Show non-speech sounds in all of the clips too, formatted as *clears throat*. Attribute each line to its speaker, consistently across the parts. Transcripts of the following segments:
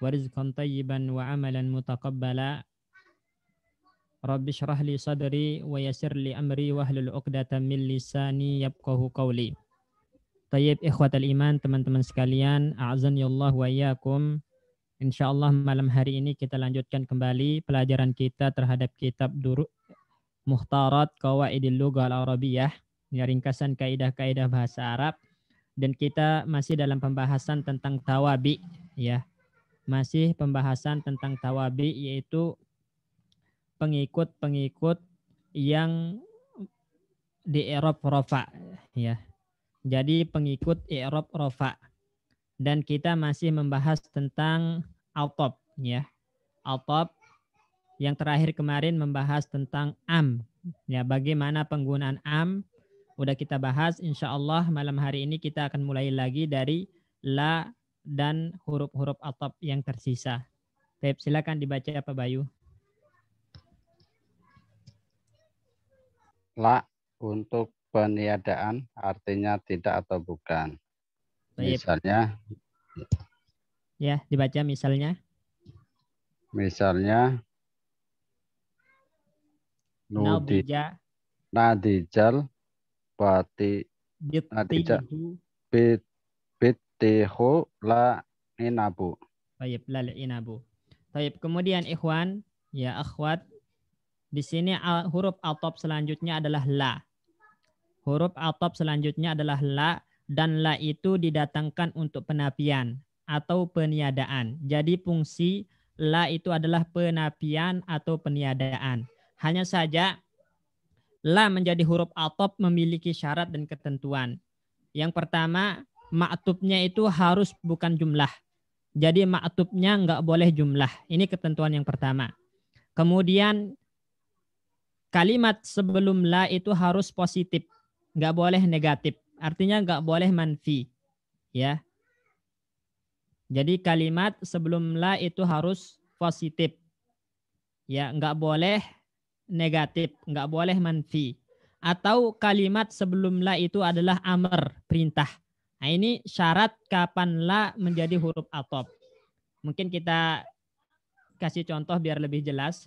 Speaker 1: ورزقا طيبا وعملا متقبلا رب اشرح لي صدري ويسر لي أمري واحلل عقدة من لساني يبقه قولي Tayyib ikhwatal iman teman-teman sekalian, a'azani Allah wa iyyakum. Insyaallah malam hari ini kita lanjutkan kembali pelajaran kita terhadap kitab Duru Muhtarat Kawaidil Lughah al Arabiyah, ya ringkasan kaidah-kaidah bahasa Arab dan kita masih dalam pembahasan tentang tawabi ya masih pembahasan tentang tawabi yaitu pengikut-pengikut yang di erop rofa ya. Jadi pengikut erop rofa dan kita masih membahas tentang autop ya. Autop yang terakhir kemarin membahas tentang am ya bagaimana penggunaan am udah kita bahas insyaallah malam hari ini kita akan mulai lagi dari la dan huruf-huruf atap yang tersisa. Baik, silakan dibaca Pak Bayu.
Speaker 2: La untuk peniadaan artinya tidak atau bukan. Baik. Misalnya
Speaker 1: Ya, dibaca misalnya.
Speaker 2: Misalnya Nudi, Nadijal Bati Nadijal Bit tihu la inabu.
Speaker 1: Baik, la inabu. Baik, kemudian ikhwan ya akhwat di sini huruf atop selanjutnya adalah la. Huruf atop selanjutnya adalah la dan la itu didatangkan untuk penapian atau peniadaan. Jadi fungsi la itu adalah penapian atau peniadaan. Hanya saja la menjadi huruf atop memiliki syarat dan ketentuan. Yang pertama, maktubnya itu harus bukan jumlah. Jadi maktubnya nggak boleh jumlah. Ini ketentuan yang pertama. Kemudian kalimat sebelum la itu harus positif, nggak boleh negatif. Artinya nggak boleh manfi, ya. Jadi kalimat sebelum la itu harus positif, ya nggak boleh negatif, nggak boleh manfi. Atau kalimat sebelum la itu adalah amr, perintah. Nah, ini syarat kapan la menjadi huruf atop. Mungkin kita kasih contoh biar lebih jelas.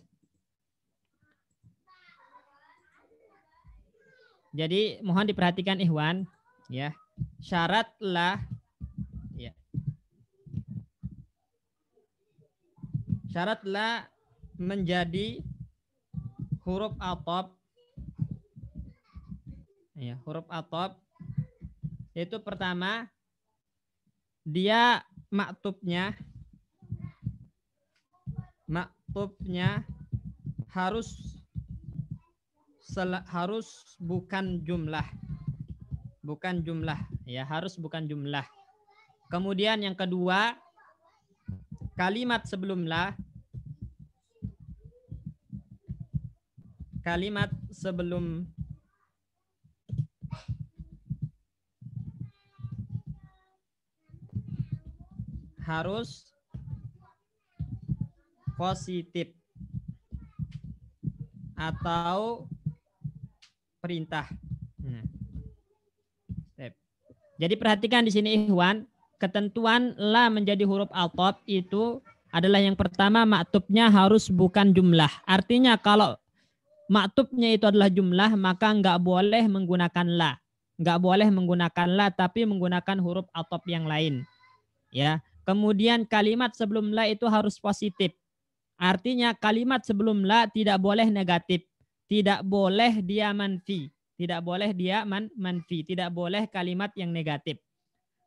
Speaker 1: Jadi mohon diperhatikan Ikhwan, ya. Syarat la ya. Syarat la menjadi huruf atop ya, huruf atop yaitu pertama, dia maktubnya maktubnya harus sel, harus bukan jumlah. Bukan jumlah, ya harus bukan jumlah. Kemudian yang kedua, kalimat sebelumlah kalimat sebelum harus positif atau perintah. Nah. Jadi perhatikan di sini Ikhwan, ketentuan la menjadi huruf atop itu adalah yang pertama maktubnya harus bukan jumlah. Artinya kalau maktubnya itu adalah jumlah maka nggak boleh menggunakan la. Nggak boleh menggunakan la tapi menggunakan huruf altob yang lain. Ya, Kemudian kalimat sebelum la itu harus positif. Artinya kalimat sebelum la tidak boleh negatif. Tidak boleh dia manfi. Tidak boleh dia man manfi. Tidak boleh kalimat yang negatif.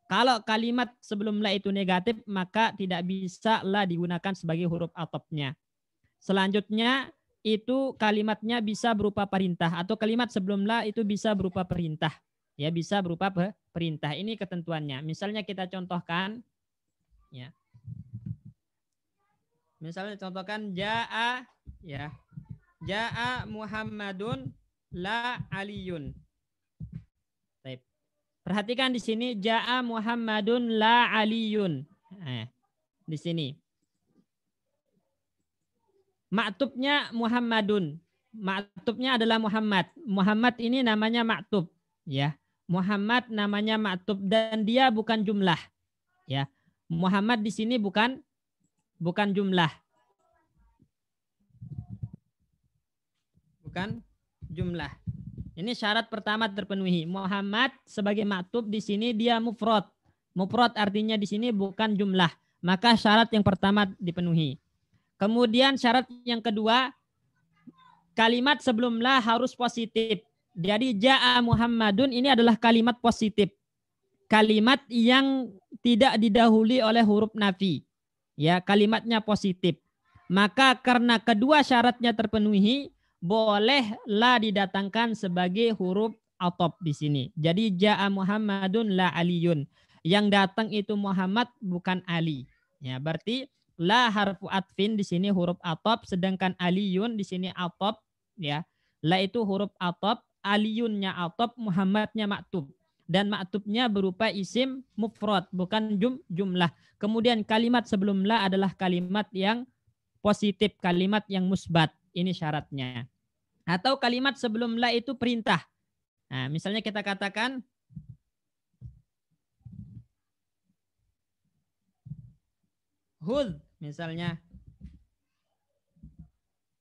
Speaker 1: Kalau kalimat sebelum la itu negatif, maka tidak bisa la digunakan sebagai huruf atopnya. Selanjutnya, itu kalimatnya bisa berupa perintah. Atau kalimat sebelum la itu bisa berupa perintah. Ya, bisa berupa perintah. Ini ketentuannya. Misalnya kita contohkan, ya. Misalnya contohkan jaa ya. Jaa Muhammadun la aliun Baik. Perhatikan di sini jaa Muhammadun la aliun Eh, di sini. Maktubnya Muhammadun. Maktubnya adalah Muhammad. Muhammad ini namanya maktub, ya. Muhammad namanya maktub dan dia bukan jumlah. Ya. Muhammad di sini bukan bukan jumlah. Bukan jumlah. Ini syarat pertama terpenuhi. Muhammad sebagai maktub di sini dia mufrad. Mufrad artinya di sini bukan jumlah. Maka syarat yang pertama dipenuhi. Kemudian syarat yang kedua kalimat sebelumlah harus positif. Jadi ja'a Muhammadun ini adalah kalimat positif. Kalimat yang tidak didahului oleh huruf nafi. Ya, kalimatnya positif. Maka karena kedua syaratnya terpenuhi, bolehlah didatangkan sebagai huruf atop di sini. Jadi ja'a Muhammadun la aliyun. Yang datang itu Muhammad bukan Ali. Ya, berarti la harfu atfin di sini huruf atop sedangkan aliyun di sini atop ya. La itu huruf atop, aliyunnya atop, Muhammadnya maktub dan maktubnya berupa isim mufrad bukan jum jumlah. Kemudian kalimat sebelum la adalah kalimat yang positif, kalimat yang musbat. Ini syaratnya. Atau kalimat sebelum la itu perintah. Nah, misalnya kita katakan hud misalnya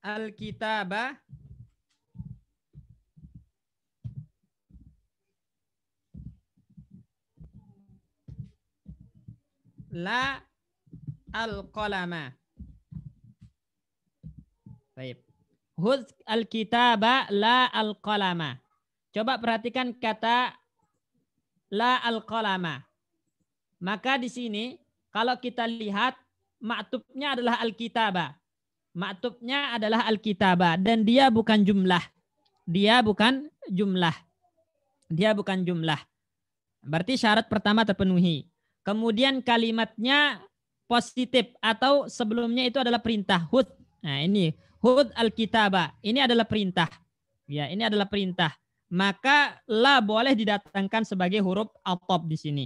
Speaker 1: alkitabah la al-qalama. Baik. Huz al-kitaba la al-qalama. Coba perhatikan kata la al-qalama. Maka di sini kalau kita lihat maktubnya adalah al-kitaba. Maktubnya adalah al-kitaba dan dia bukan jumlah. Dia bukan jumlah. Dia bukan jumlah. Berarti syarat pertama terpenuhi. Kemudian kalimatnya positif atau sebelumnya itu adalah perintah hud. Nah, ini hud al-kitaba. Ini adalah perintah. Ya, ini adalah perintah. Maka la boleh didatangkan sebagai huruf atop di sini.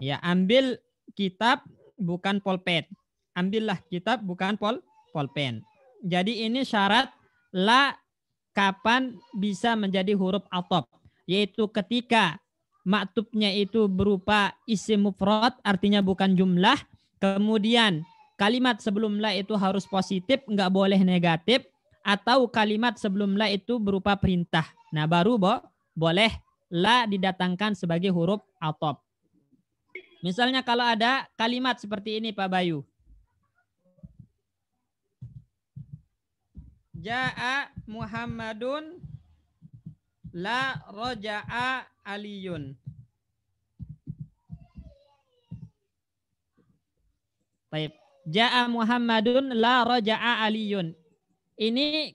Speaker 1: Ya, ambil kitab bukan polpen. Ambillah kitab bukan pol polpen. Jadi ini syarat la kapan bisa menjadi huruf atop yaitu ketika maktubnya itu berupa isi mufrad artinya bukan jumlah. Kemudian kalimat sebelum la itu harus positif, nggak boleh negatif atau kalimat sebelum la itu berupa perintah. Nah, baru bo, boleh la didatangkan sebagai huruf atop. Misalnya kalau ada kalimat seperti ini Pak Bayu. Ja'a Muhammadun la roja'a aliyun. Baik. Ja'a Muhammadun la raja'a aliyun. Ini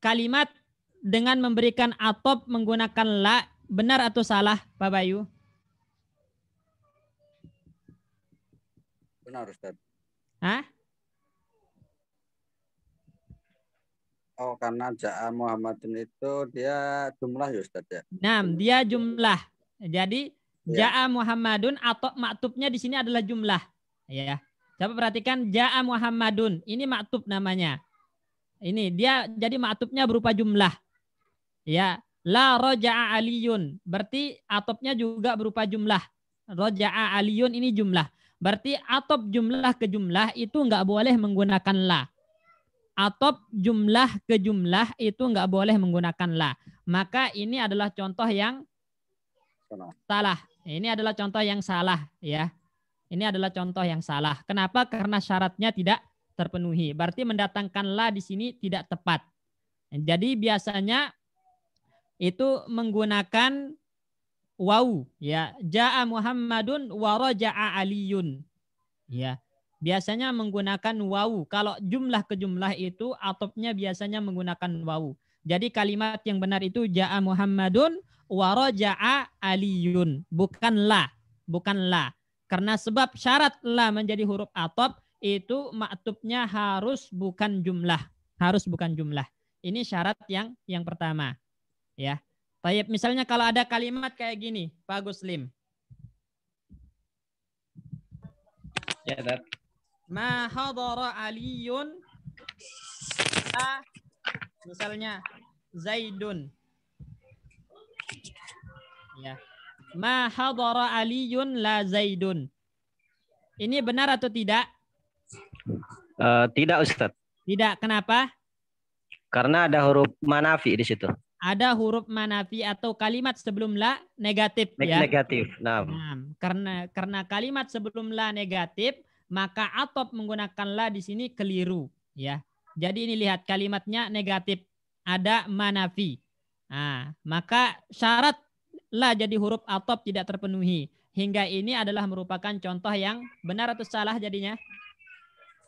Speaker 1: kalimat dengan memberikan atop menggunakan la benar atau salah Pak Bayu? Benar Ustaz. Hah?
Speaker 2: karena ja'a Muhammadun itu dia jumlah ya Ustaz ya.
Speaker 1: Nah, dia jumlah. Jadi ya. ja'a Muhammadun atau maktubnya di sini adalah jumlah. Ya. Coba perhatikan ja'a Muhammadun. Ini maktub namanya. Ini dia jadi maktubnya berupa jumlah. Ya, la roja'a aliyun. Berarti atopnya juga berupa jumlah. Roja'a aliyun ini jumlah. Berarti atop jumlah ke jumlah itu enggak boleh menggunakan la atau jumlah ke jumlah itu nggak boleh menggunakan lah. Maka ini adalah contoh yang salah. Ini adalah contoh yang salah ya. Ini adalah contoh yang salah. Kenapa? Karena syaratnya tidak terpenuhi. Berarti mendatangkan lah di sini tidak tepat. Jadi biasanya itu menggunakan wau ya. Ja'a Muhammadun wa raja'a Aliyun. Ya biasanya menggunakan wau. Kalau jumlah ke jumlah itu atopnya biasanya menggunakan wau. Jadi kalimat yang benar itu ja'a Muhammadun waraja'a aliyun, bukan la, bukan la. Karena sebab syarat la menjadi huruf atop itu maktubnya harus bukan jumlah, harus bukan jumlah. Ini syarat yang yang pertama. Ya. Tayyib misalnya kalau ada kalimat kayak gini, Pak Guslim. Ya, Dad. Ma hadara aliyun ma, misalnya Zaidun. Ya. Ma hadara aliyun la Zaidun. Ini benar atau tidak? Uh, tidak Ustaz. Tidak. Kenapa? Karena ada huruf manafi di situ. Ada huruf manafi atau kalimat sebelum la negatif ya. Negatif. Nah. nah. Karena karena kalimat sebelum la negatif maka atop menggunakan la di sini keliru ya. Jadi ini lihat kalimatnya negatif. Ada manafi. Nah, maka syarat la jadi huruf atop tidak terpenuhi. Hingga ini adalah merupakan contoh yang benar atau salah jadinya?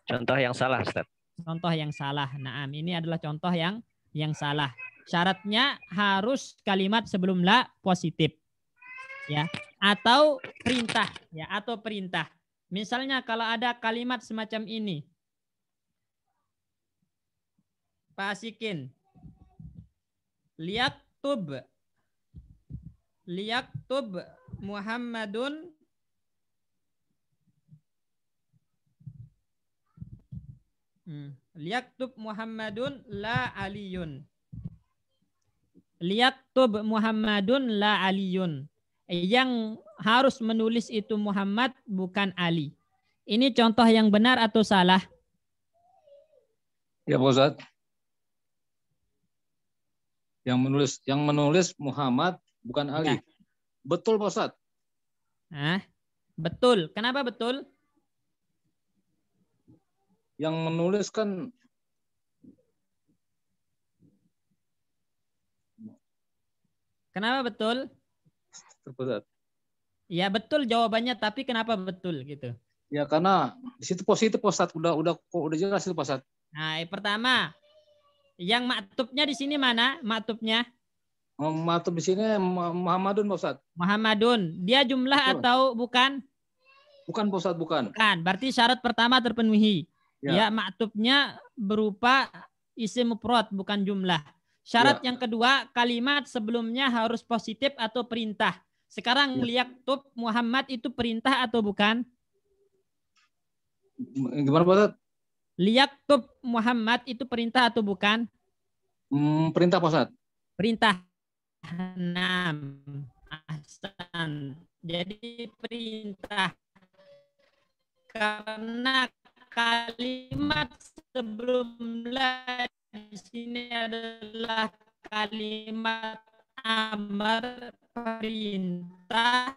Speaker 1: Contoh yang salah, Ustaz. Contoh yang salah. Naam, ini adalah contoh yang yang salah. Syaratnya harus kalimat sebelum la positif. Ya, atau perintah ya, atau perintah. Misalnya kalau ada kalimat semacam ini. Pak Asikin. tub, Liak tub Muhammadun hmm. Liak tub Muhammadun la Aliyun. tub Muhammadun la Aliyun. Yang harus menulis itu Muhammad bukan Ali. Ini contoh yang benar atau salah?
Speaker 3: Ya, Pak Yang menulis yang menulis Muhammad bukan Ali. Ya. Betul,
Speaker 1: Pak Hah? Betul. Kenapa betul? Yang menulis kan Kenapa betul? Terpusat. Ya betul jawabannya, tapi kenapa betul gitu?
Speaker 4: Ya karena di situ positif posat udah udah udah jelas itu posat.
Speaker 1: Nah, yang pertama yang maktubnya di sini mana? Maktubnya? Maktub di sini Muhammadun posat. Muhammadun. Dia jumlah betul. atau bukan? Bukan posat bukan. Bukan. Berarti syarat pertama terpenuhi. Ya, ya maktubnya berupa isi mufrad bukan jumlah. Syarat ya. yang kedua, kalimat sebelumnya harus positif atau perintah. Sekarang ya. liyaktub Muhammad itu perintah atau bukan? Gimana Pak Ustaz? Liyaktub Muhammad itu perintah atau bukan? Hmm, perintah Pak Ustaz. Perintah. Enam. Ahsan. Jadi perintah. Karena kalimat sebelum di sini adalah kalimat amar perintah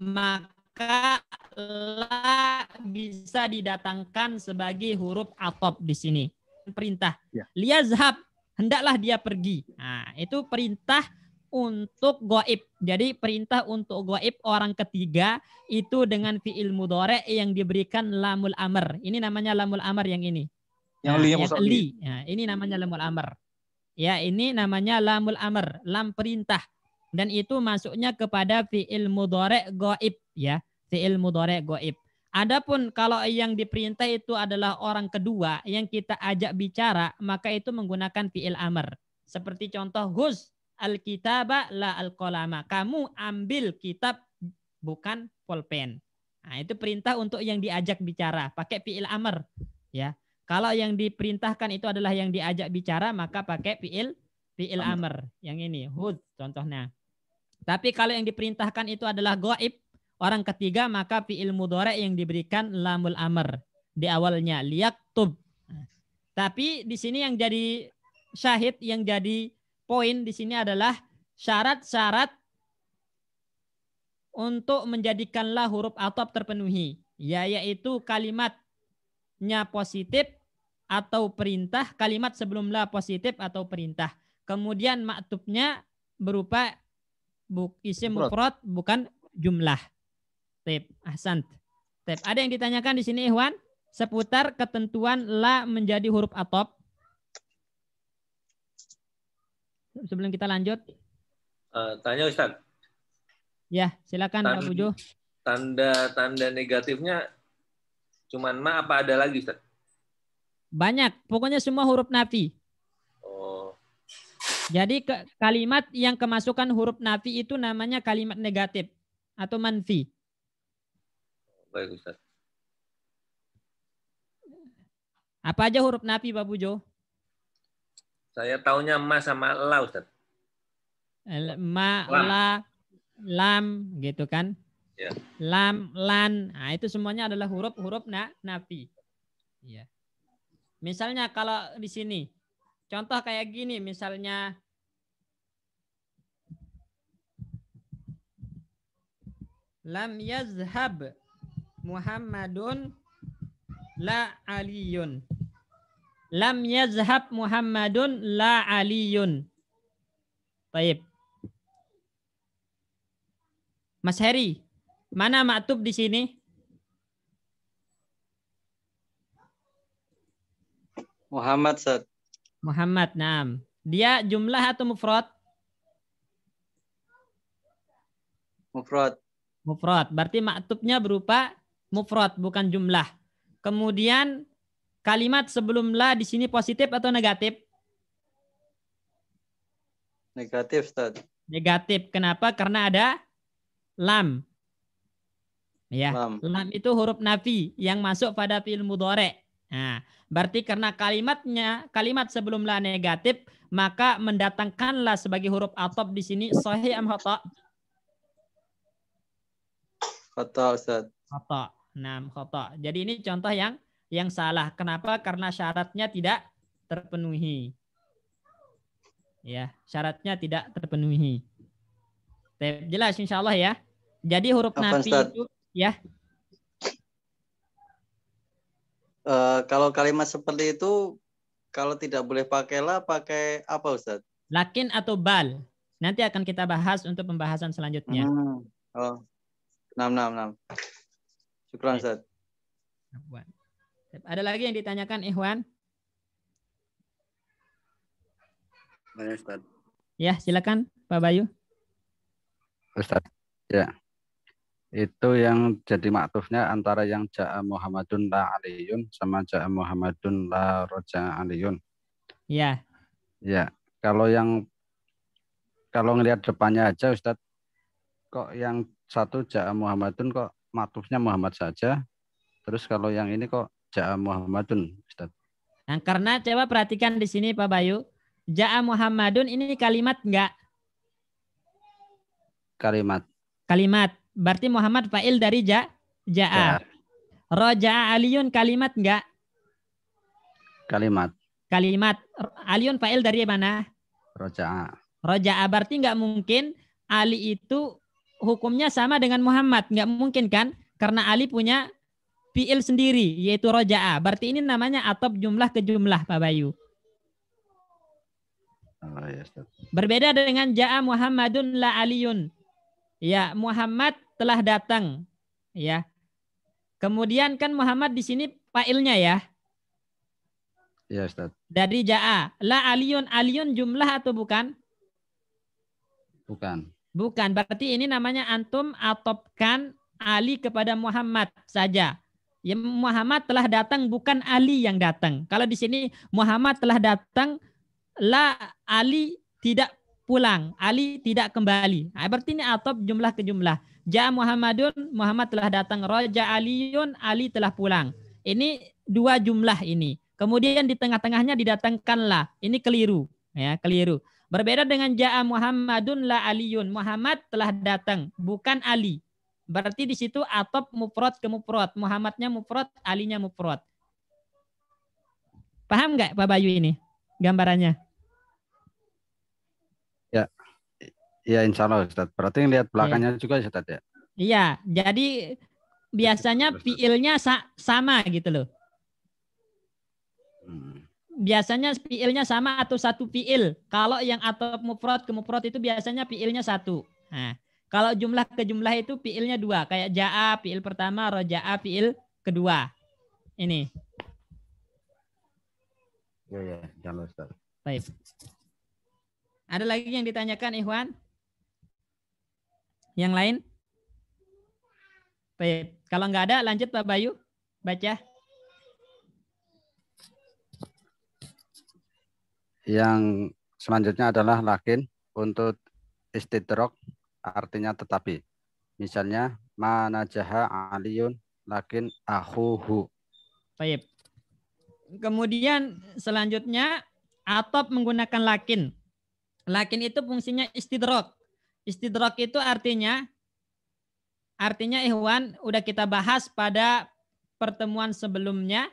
Speaker 1: maka la bisa didatangkan sebagai huruf atop di sini perintah ya. liyazhab hendaklah dia pergi nah itu perintah untuk goib. Jadi perintah untuk goib orang ketiga itu dengan fiil mudore yang diberikan lamul amr. Ini namanya lamul amr yang ini. Yang nah, li, li. Nah, ini namanya lamul amr. Ya, ini namanya lamul amr, lam perintah. Dan itu masuknya kepada fi'il mudhari' goib ya, fi'il mudhari' goib. Adapun kalau yang diperintah itu adalah orang kedua yang kita ajak bicara, maka itu menggunakan fi'il amr. Seperti contoh Gus al-kitaba la al-qalama. Kamu ambil kitab bukan pulpen. Nah, itu perintah untuk yang diajak bicara, pakai fi'il amr ya. Kalau yang diperintahkan itu adalah yang diajak bicara, maka pakai fi'il fi'il amr. Yang ini, hud contohnya. Tapi kalau yang diperintahkan itu adalah goib, orang ketiga, maka fi'il mudore yang diberikan lamul amr. Di awalnya, liyaktub. Tapi di sini yang jadi syahid, yang jadi poin di sini adalah syarat-syarat untuk menjadikanlah huruf atop terpenuhi, ya, yaitu kalimat nya positif atau perintah, kalimat sebelum la positif atau perintah. Kemudian maktubnya berupa buk, isim mufrad bukan jumlah. Tip, ahsan Tip. Ada yang ditanyakan di sini Ikhwan seputar ketentuan la menjadi huruf atop. Sebelum kita lanjut.
Speaker 3: Uh, tanya Ustaz.
Speaker 1: Ya, silakan Tan Abu
Speaker 3: Tanda-tanda negatifnya Cuman ma apa ada lagi Ustaz?
Speaker 1: Banyak, pokoknya semua huruf nafi. Oh. Jadi ke, kalimat yang kemasukan huruf nafi itu namanya kalimat negatif atau manfi. Baik Ustaz. Apa aja huruf nafi Pak Bujo?
Speaker 3: Saya taunya ma sama la Ustaz.
Speaker 1: Ma, la, lam, gitu kan ya. lam, lan. Nah, itu semuanya adalah huruf-huruf na, nafi. Ya. Misalnya kalau di sini, contoh kayak gini, misalnya lam yazhab Muhammadun la aliyun. Lam yazhab Muhammadun la aliyun. Baik. Mas Heri, Mana maktub di sini?
Speaker 3: Muhammad Sat.
Speaker 1: Muhammad, Nam. Dia jumlah atau mufrad? Mufrad. Mufrad. Berarti maktubnya berupa mufrad, bukan jumlah. Kemudian kalimat sebelum la di sini positif atau negatif?
Speaker 2: Negatif, Ustaz.
Speaker 1: Negatif. Kenapa? Karena ada lam. Ya. Lam. Lam itu huruf nafi yang masuk pada fi'il mudhari. Nah, berarti karena kalimatnya kalimat sebelumnya negatif, maka mendatangkanlah sebagai huruf atop di sini sahih am khata? Khata Ustaz. Khata. Nah, khata. Jadi ini contoh yang yang salah. Kenapa? Karena syaratnya tidak terpenuhi. Ya, syaratnya tidak terpenuhi. Jelas insya Allah ya. Jadi huruf Apa, nafi Ustaz? itu Ya.
Speaker 2: Uh, kalau kalimat seperti itu, kalau tidak boleh pakai lah, pakai apa Ustaz?
Speaker 1: Lakin atau bal. Nanti akan kita bahas untuk pembahasan selanjutnya. Hmm.
Speaker 2: Oh. enam. Syukran ya. Ustaz.
Speaker 1: Ada lagi yang ditanyakan Ikhwan? Banyak Ustaz. Ya, silakan Pak Bayu. Ustaz.
Speaker 2: Ya itu yang jadi maktufnya antara yang ja'a Muhammadun la aliyun sama ja'a Muhammadun la roja aliyun. Iya. Ya, kalau yang kalau ngelihat depannya aja Ustadz, kok yang satu ja'a Muhammadun kok maktufnya Muhammad saja. Terus kalau yang ini kok ja'a Muhammadun Ustadz.
Speaker 1: Nah, karena coba perhatikan di sini Pak Bayu, ja'a Muhammadun ini kalimat enggak? Kalimat. Kalimat Berarti Muhammad fa'il dari ja ja'a. Ja. Ya. Roja'a Aliun kalimat enggak? Kalimat. Kalimat. Aliun fa'il dari mana? Roja'a. Roja'a berarti enggak mungkin Ali itu hukumnya sama dengan Muhammad. Enggak mungkin kan? Karena Ali punya fi'il sendiri yaitu roja'a. Berarti ini namanya atop jumlah ke jumlah Pak Bayu. Oh, iya, Berbeda dengan ja'a Muhammadun la Aliun. Ya, Muhammad telah datang ya. Kemudian kan Muhammad di sini failnya ya. Ya, Ustaz. Dari ja'a. La aliyun aliyun jumlah atau bukan? Bukan. Bukan. Berarti ini namanya antum atopkan Ali kepada Muhammad saja. Ya, Muhammad telah datang bukan Ali yang datang. Kalau di sini Muhammad telah datang, la Ali tidak pulang, Ali tidak kembali. Nah, berarti ini atop jumlah ke jumlah. Ja Muhammadun, Muhammad telah datang. Roja Aliun, Ali telah pulang. Ini dua jumlah ini. Kemudian di tengah-tengahnya didatangkanlah. Ini keliru. Ya, keliru. Berbeda dengan Ja'a Muhammadun la Aliun. Muhammad telah datang, bukan Ali. Berarti di situ atop muprot ke muprot. Muhammadnya muprot, Alinya muprot. Paham nggak Pak Bayu ini gambarannya?
Speaker 2: Ya, iya insya Allah Ustaz. Berarti lihat belakangnya ya. juga Ustaz ya?
Speaker 1: Iya, jadi biasanya fiilnya sa sama gitu loh. Hmm. Biasanya fiilnya sama atau satu fiil. Kalau yang atau mufrad ke mufrad itu biasanya fiilnya satu. Nah, kalau jumlah ke jumlah itu fiilnya dua. Kayak ja'a fiil pertama, roja'a fiil kedua. Ini.
Speaker 2: Ya, ya, jangan
Speaker 1: Baik. Ada lagi yang ditanyakan Ikhwan? Yang lain? Baik. Kalau nggak ada, lanjut Pak Bayu. Baca.
Speaker 2: Yang selanjutnya adalah lakin untuk istidrok artinya tetapi. Misalnya mana jaha aliyun lakin ahuhu.
Speaker 1: Baik. Kemudian selanjutnya atop menggunakan lakin. Lakin itu fungsinya istidrok. Istidrak itu artinya artinya ikhwan udah kita bahas pada pertemuan sebelumnya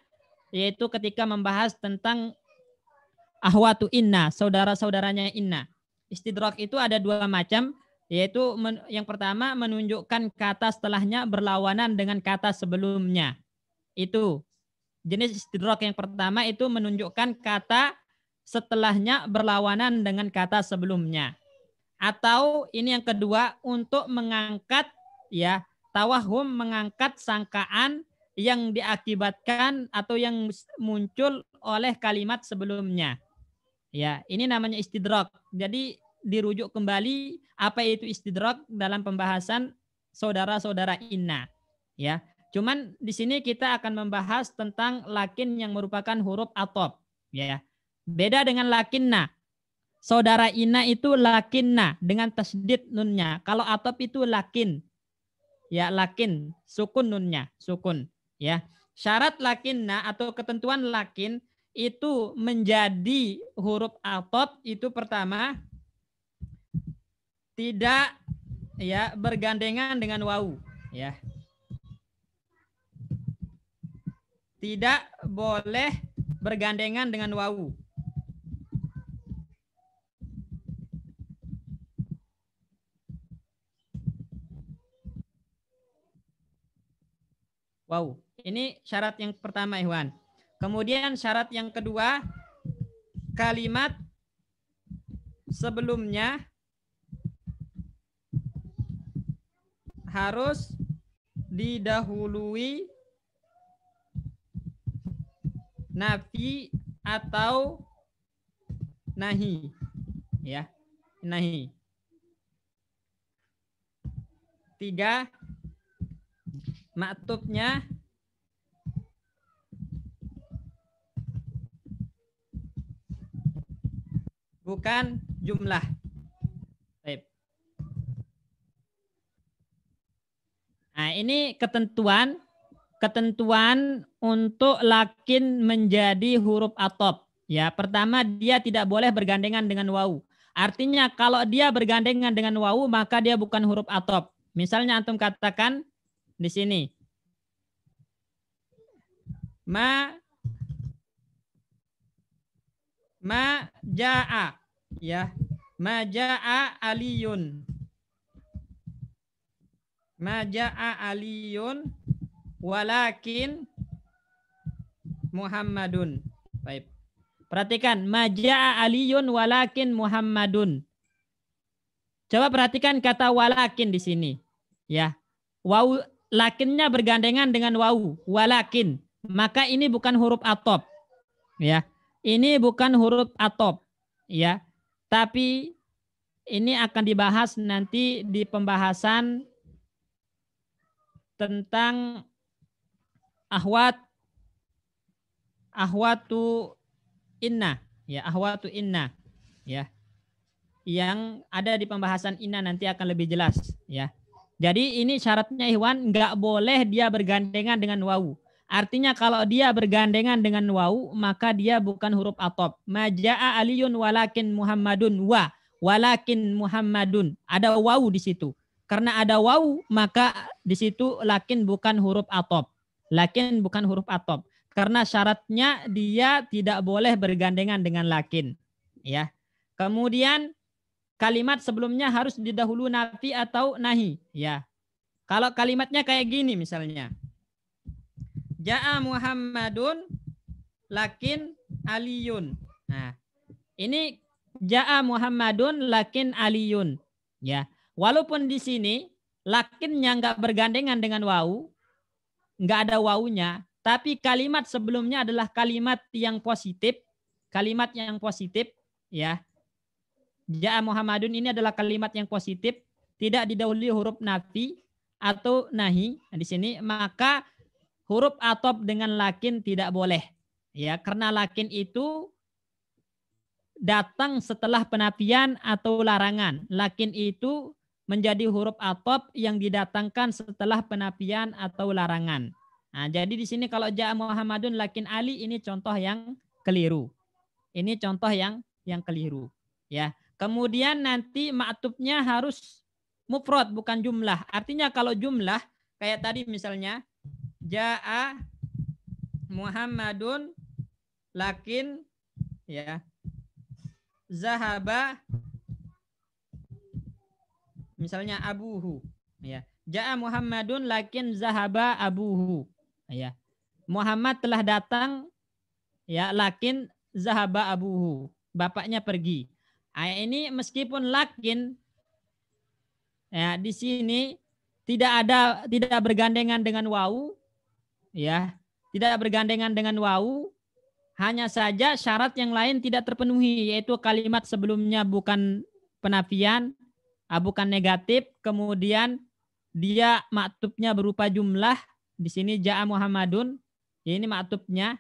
Speaker 1: yaitu ketika membahas tentang ahwatu inna, saudara-saudaranya inna. Istidrak itu ada dua macam, yaitu yang pertama menunjukkan kata setelahnya berlawanan dengan kata sebelumnya. Itu jenis istidrak yang pertama itu menunjukkan kata setelahnya berlawanan dengan kata sebelumnya atau ini yang kedua untuk mengangkat ya tawahum mengangkat sangkaan yang diakibatkan atau yang muncul oleh kalimat sebelumnya. Ya, ini namanya istidrak. Jadi dirujuk kembali apa itu istidrak dalam pembahasan saudara-saudara inna. Ya. Cuman di sini kita akan membahas tentang lakin yang merupakan huruf atop, ya. Beda dengan lakinna. Saudara ina itu lakinna dengan tasdid nunnya. Kalau atop itu lakin. Ya lakin, sukun nunnya, sukun. Ya. Syarat lakinna atau ketentuan lakin itu menjadi huruf atop itu pertama tidak ya bergandengan dengan wau ya tidak boleh bergandengan dengan wau Wow, ini syarat yang pertama Ikhwan. Kemudian syarat yang kedua, kalimat sebelumnya harus didahului nafi atau nahi ya nahi tiga maktubnya bukan jumlah. Baik. Nah, ini ketentuan ketentuan untuk lakin menjadi huruf atop. Ya, pertama dia tidak boleh bergandengan dengan wau. Artinya kalau dia bergandengan dengan wau maka dia bukan huruf atop. Misalnya antum katakan di sini. Ma ma jaa ya. Ma jaa aliyun. Ma jaa aliyun walakin Muhammadun. Baik. Perhatikan, majaa aliyun walakin Muhammadun. Coba perhatikan kata walakin di sini. Ya. Wau lakinnya bergandengan dengan wau walakin maka ini bukan huruf atop ya ini bukan huruf atop ya tapi ini akan dibahas nanti di pembahasan tentang ahwat ahwatu inna ya ahwatu inna ya yang ada di pembahasan inna nanti akan lebih jelas ya jadi ini syaratnya Ikhwan nggak boleh dia bergandengan dengan wawu. Artinya kalau dia bergandengan dengan wawu maka dia bukan huruf atob. Maja'a aliyun walakin Muhammadun wa walakin Muhammadun. Ada wawu di situ. Karena ada wawu maka di situ lakin bukan huruf atob. Lakin bukan huruf atob. Karena syaratnya dia tidak boleh bergandengan dengan lakin. Ya. Kemudian kalimat sebelumnya harus didahulu nafi atau nahi. Ya. Kalau kalimatnya kayak gini misalnya. Ja'a Muhammadun lakin aliyun. Nah, ini ja'a Muhammadun lakin aliyun. Ya. Walaupun di sini lakinnya nggak bergandengan dengan wau, nggak ada wau-nya tapi kalimat sebelumnya adalah kalimat yang positif, kalimat yang positif, ya Ja'a Muhammadun ini adalah kalimat yang positif, tidak didahului huruf nafi atau nahi. Nah, di sini maka huruf atop dengan lakin tidak boleh. Ya, karena lakin itu datang setelah penafian atau larangan. Lakin itu menjadi huruf atop yang didatangkan setelah penafian atau larangan. Nah, jadi di sini kalau ja'a Muhammadun lakin Ali ini contoh yang keliru. Ini contoh yang yang keliru. Ya, Kemudian nanti maktubnya harus mufrad bukan jumlah. Artinya kalau jumlah kayak tadi misalnya jaa Muhammadun lakin ya zahaba misalnya abuhu ya jaa Muhammadun lakin zahaba abuhu ya Muhammad telah datang ya lakin zahaba abuhu bapaknya pergi Nah, ini meskipun lakin ya di sini tidak ada tidak bergandengan dengan wau ya, tidak bergandengan dengan wau hanya saja syarat yang lain tidak terpenuhi yaitu kalimat sebelumnya bukan penafian, ah, bukan negatif, kemudian dia maktubnya berupa jumlah di sini jaa Muhammadun ya, ini maktubnya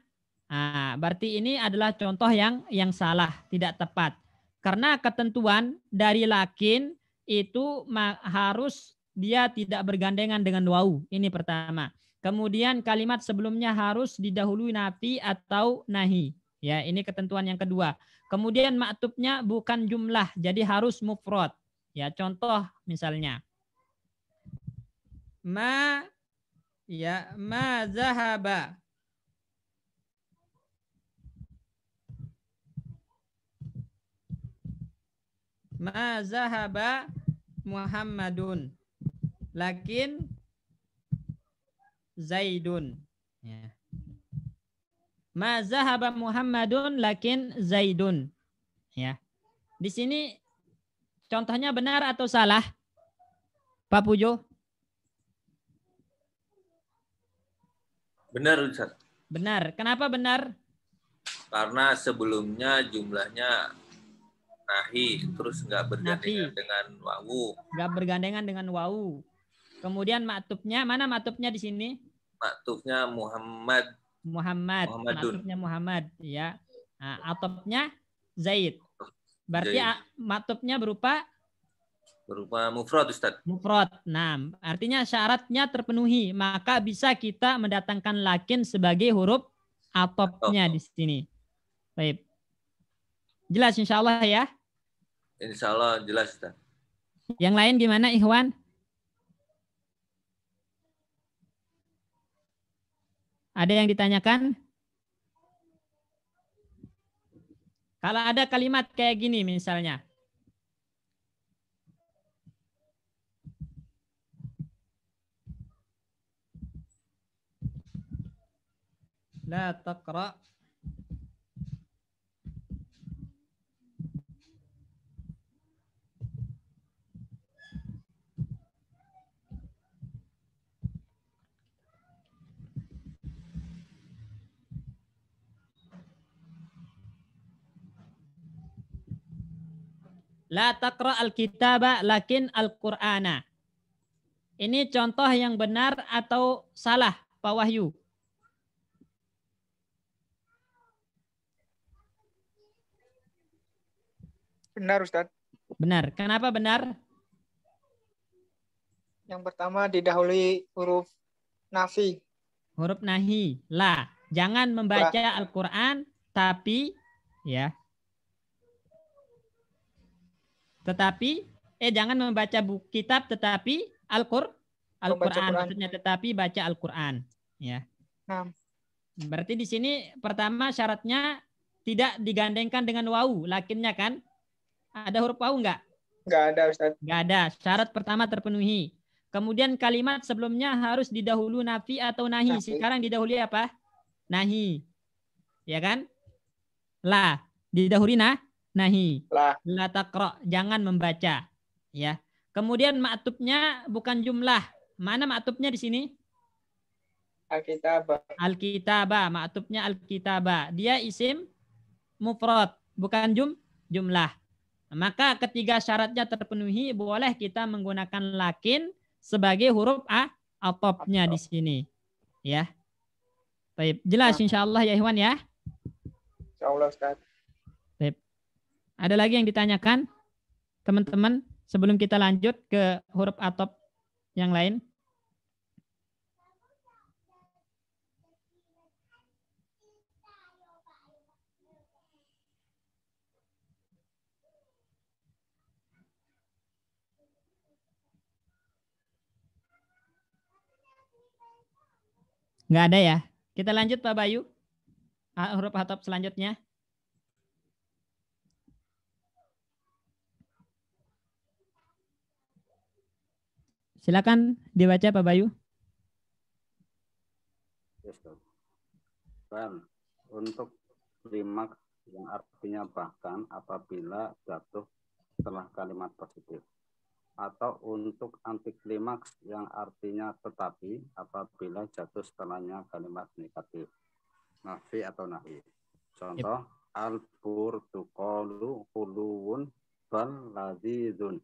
Speaker 1: Nah, berarti ini adalah contoh yang yang salah, tidak tepat. Karena ketentuan dari lakin itu harus dia tidak bergandengan dengan wau. Ini pertama. Kemudian kalimat sebelumnya harus didahului nafi atau nahi. Ya, ini ketentuan yang kedua. Kemudian maktubnya bukan jumlah, jadi harus mufrad. Ya, contoh misalnya ma ya ma zahaba Ma zahaba Muhammadun. Lakin Zaidun. Ya. Ma zahaba Muhammadun lakin Zaidun. Ya. Di sini contohnya benar atau salah? Pak Pujo?
Speaker 3: Benar, Ustaz.
Speaker 1: Benar. Kenapa benar?
Speaker 3: Karena sebelumnya jumlahnya nahi terus nggak bergandengan nahi. dengan wawu
Speaker 1: nggak bergandengan dengan wawu kemudian maktubnya mana maktubnya di sini
Speaker 3: maktubnya Muhammad
Speaker 1: Muhammad maktubnya Muhammad ya nah, atopnya Zaid berarti maktubnya berupa
Speaker 3: berupa mufrad Ustaz.
Speaker 1: Mufrad. Nah, artinya syaratnya terpenuhi, maka bisa kita mendatangkan lakin sebagai huruf atopnya Atop. di sini. Baik. Jelas insya Allah ya.
Speaker 3: Insya Allah jelas. Ta.
Speaker 1: Yang lain gimana Ikhwan? Ada yang ditanyakan? Kalau ada kalimat kayak gini misalnya. La taqra' La taqra al-kitaba lakin al-Qur'ana. Ini contoh yang benar atau salah, Pak Wahyu? Benar, Ustaz. Benar. Kenapa benar? Yang pertama didahului huruf nafi. Huruf nahi, la. Jangan membaca Al-Qur'an tapi ya tetapi eh jangan membaca buku kitab tetapi Al-Qur Al-Quran maksudnya tetapi baca Al-Qur'an ya. Nah. Berarti di sini pertama syaratnya tidak digandengkan dengan wau lakinnya kan? Ada huruf wau enggak? Enggak ada Ustaz. Enggak ada. Syarat pertama terpenuhi. Kemudian kalimat sebelumnya harus didahulu nafi atau nahi. nahi. Sekarang didahului apa? Nahi. Ya kan? lah Didahului nah? nahi. La. La takro, jangan membaca. Ya. Kemudian maktubnya bukan jumlah. Mana maktubnya di sini? Alkitabah. Alkitabah, maktubnya alkitabah. Dia isim mufrad, bukan jum jumlah. Maka ketiga syaratnya terpenuhi, boleh kita menggunakan lakin sebagai huruf a atopnya di sini. Ya. Baik, jelas nah. insya Allah ya Ikhwan ya. insyaallah Ustaz. Ada lagi yang ditanyakan? Teman-teman, sebelum kita lanjut ke huruf atop yang lain. Enggak ada ya? Kita lanjut Pak Bayu. Huruf atop selanjutnya. Silakan dibaca Pak Bayu.
Speaker 2: Yes, untuk klimaks yang artinya bahkan apabila jatuh setelah kalimat positif atau untuk antiklimaks yang artinya tetapi apabila jatuh setelahnya kalimat negatif nafi atau nahi contoh yep. al burtukolu huluun bal lazizun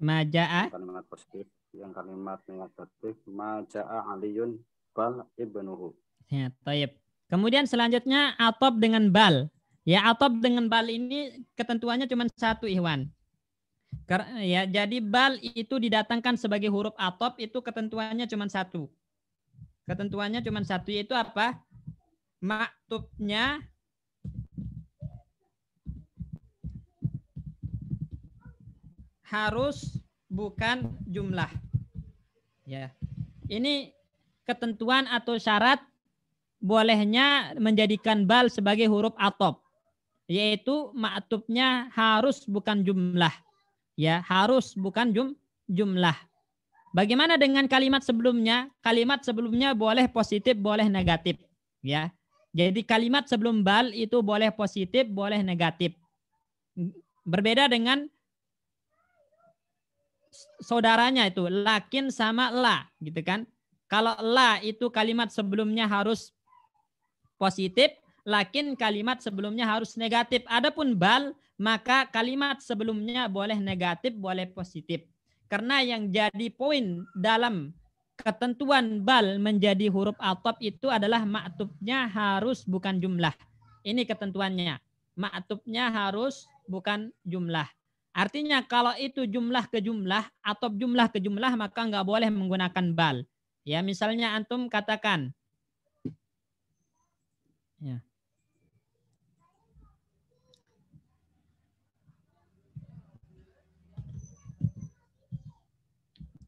Speaker 1: Maja'a.
Speaker 2: Kalimat positif. Yang kalimat negatif. Maja'a aliyun bal ibnuhu.
Speaker 1: Ya, taib. Kemudian selanjutnya atop dengan bal. Ya, atop dengan bal ini ketentuannya cuma satu, Iwan. Ya, jadi bal itu didatangkan sebagai huruf atop itu ketentuannya cuma satu. Ketentuannya cuma satu yaitu apa? Maktubnya harus bukan jumlah. Ya. Ini ketentuan atau syarat bolehnya menjadikan bal sebagai huruf atop yaitu maktubnya harus bukan jumlah ya harus bukan jum, jumlah bagaimana dengan kalimat sebelumnya kalimat sebelumnya boleh positif boleh negatif ya jadi kalimat sebelum bal itu boleh positif boleh negatif berbeda dengan saudaranya itu lakin sama la gitu kan. Kalau la itu kalimat sebelumnya harus positif, lakin kalimat sebelumnya harus negatif. Adapun bal maka kalimat sebelumnya boleh negatif, boleh positif. Karena yang jadi poin dalam ketentuan bal menjadi huruf atop itu adalah maktubnya harus bukan jumlah. Ini ketentuannya. Maktubnya harus bukan jumlah. Artinya kalau itu jumlah ke jumlah atau jumlah ke jumlah maka nggak boleh menggunakan bal. Ya misalnya antum katakan. Ya.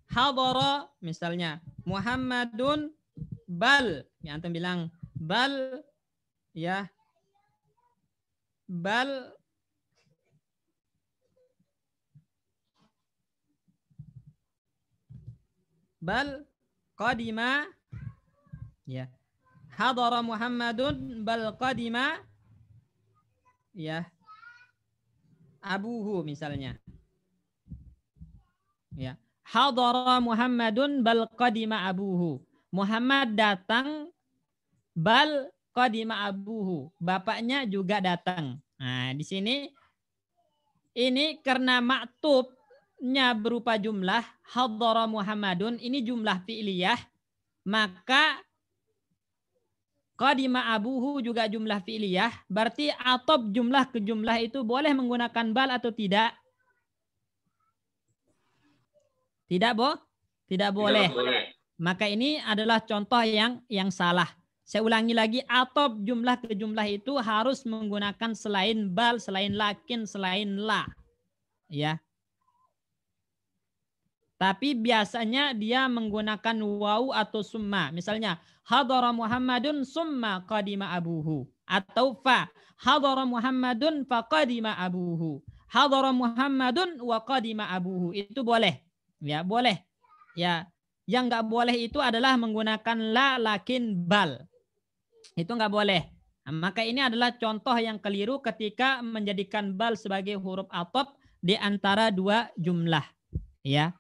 Speaker 1: Hadara misalnya Muhammadun bal. Ya antum bilang bal ya bal bal qadima ya hadara Muhammadun bal qadima ya abuhu misalnya ya hadara Muhammadun bal qadima abuhu Muhammad datang bal qadima abuhu bapaknya juga datang nah di sini ini karena maktub nya berupa jumlah hadhara Muhammadun ini jumlah fi'liyah maka qadima abuhu juga jumlah fi'liyah berarti atop jumlah ke jumlah itu boleh menggunakan bal atau tidak tidak boh tidak boleh. Tidak boleh. Maka ini adalah contoh yang yang salah. Saya ulangi lagi, atop jumlah ke jumlah itu harus menggunakan selain bal, selain lakin, selain la. Ya. Tapi biasanya dia menggunakan wau atau summa. Misalnya, hadara Muhammadun summa qadima abuhu. Atau fa, hadara Muhammadun fa qadima abuhu. Hadara Muhammadun wa qadima abuhu. Itu boleh. Ya, boleh. Ya, yang nggak boleh itu adalah menggunakan la lakin bal. Itu nggak boleh. Nah, maka ini adalah contoh yang keliru ketika menjadikan bal sebagai huruf atop di antara dua jumlah. Ya,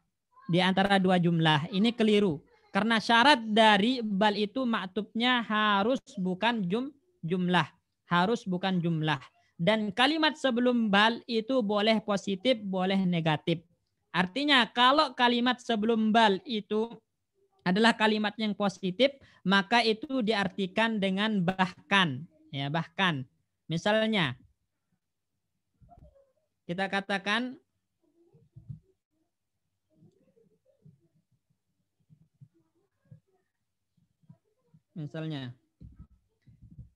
Speaker 1: di antara dua jumlah. Ini keliru. Karena syarat dari bal itu maktubnya harus bukan jum, jumlah. Harus bukan jumlah. Dan kalimat sebelum bal itu boleh positif, boleh negatif. Artinya kalau kalimat sebelum bal itu adalah kalimat yang positif, maka itu diartikan dengan bahkan. Ya, bahkan. Misalnya, kita katakan Misalnya.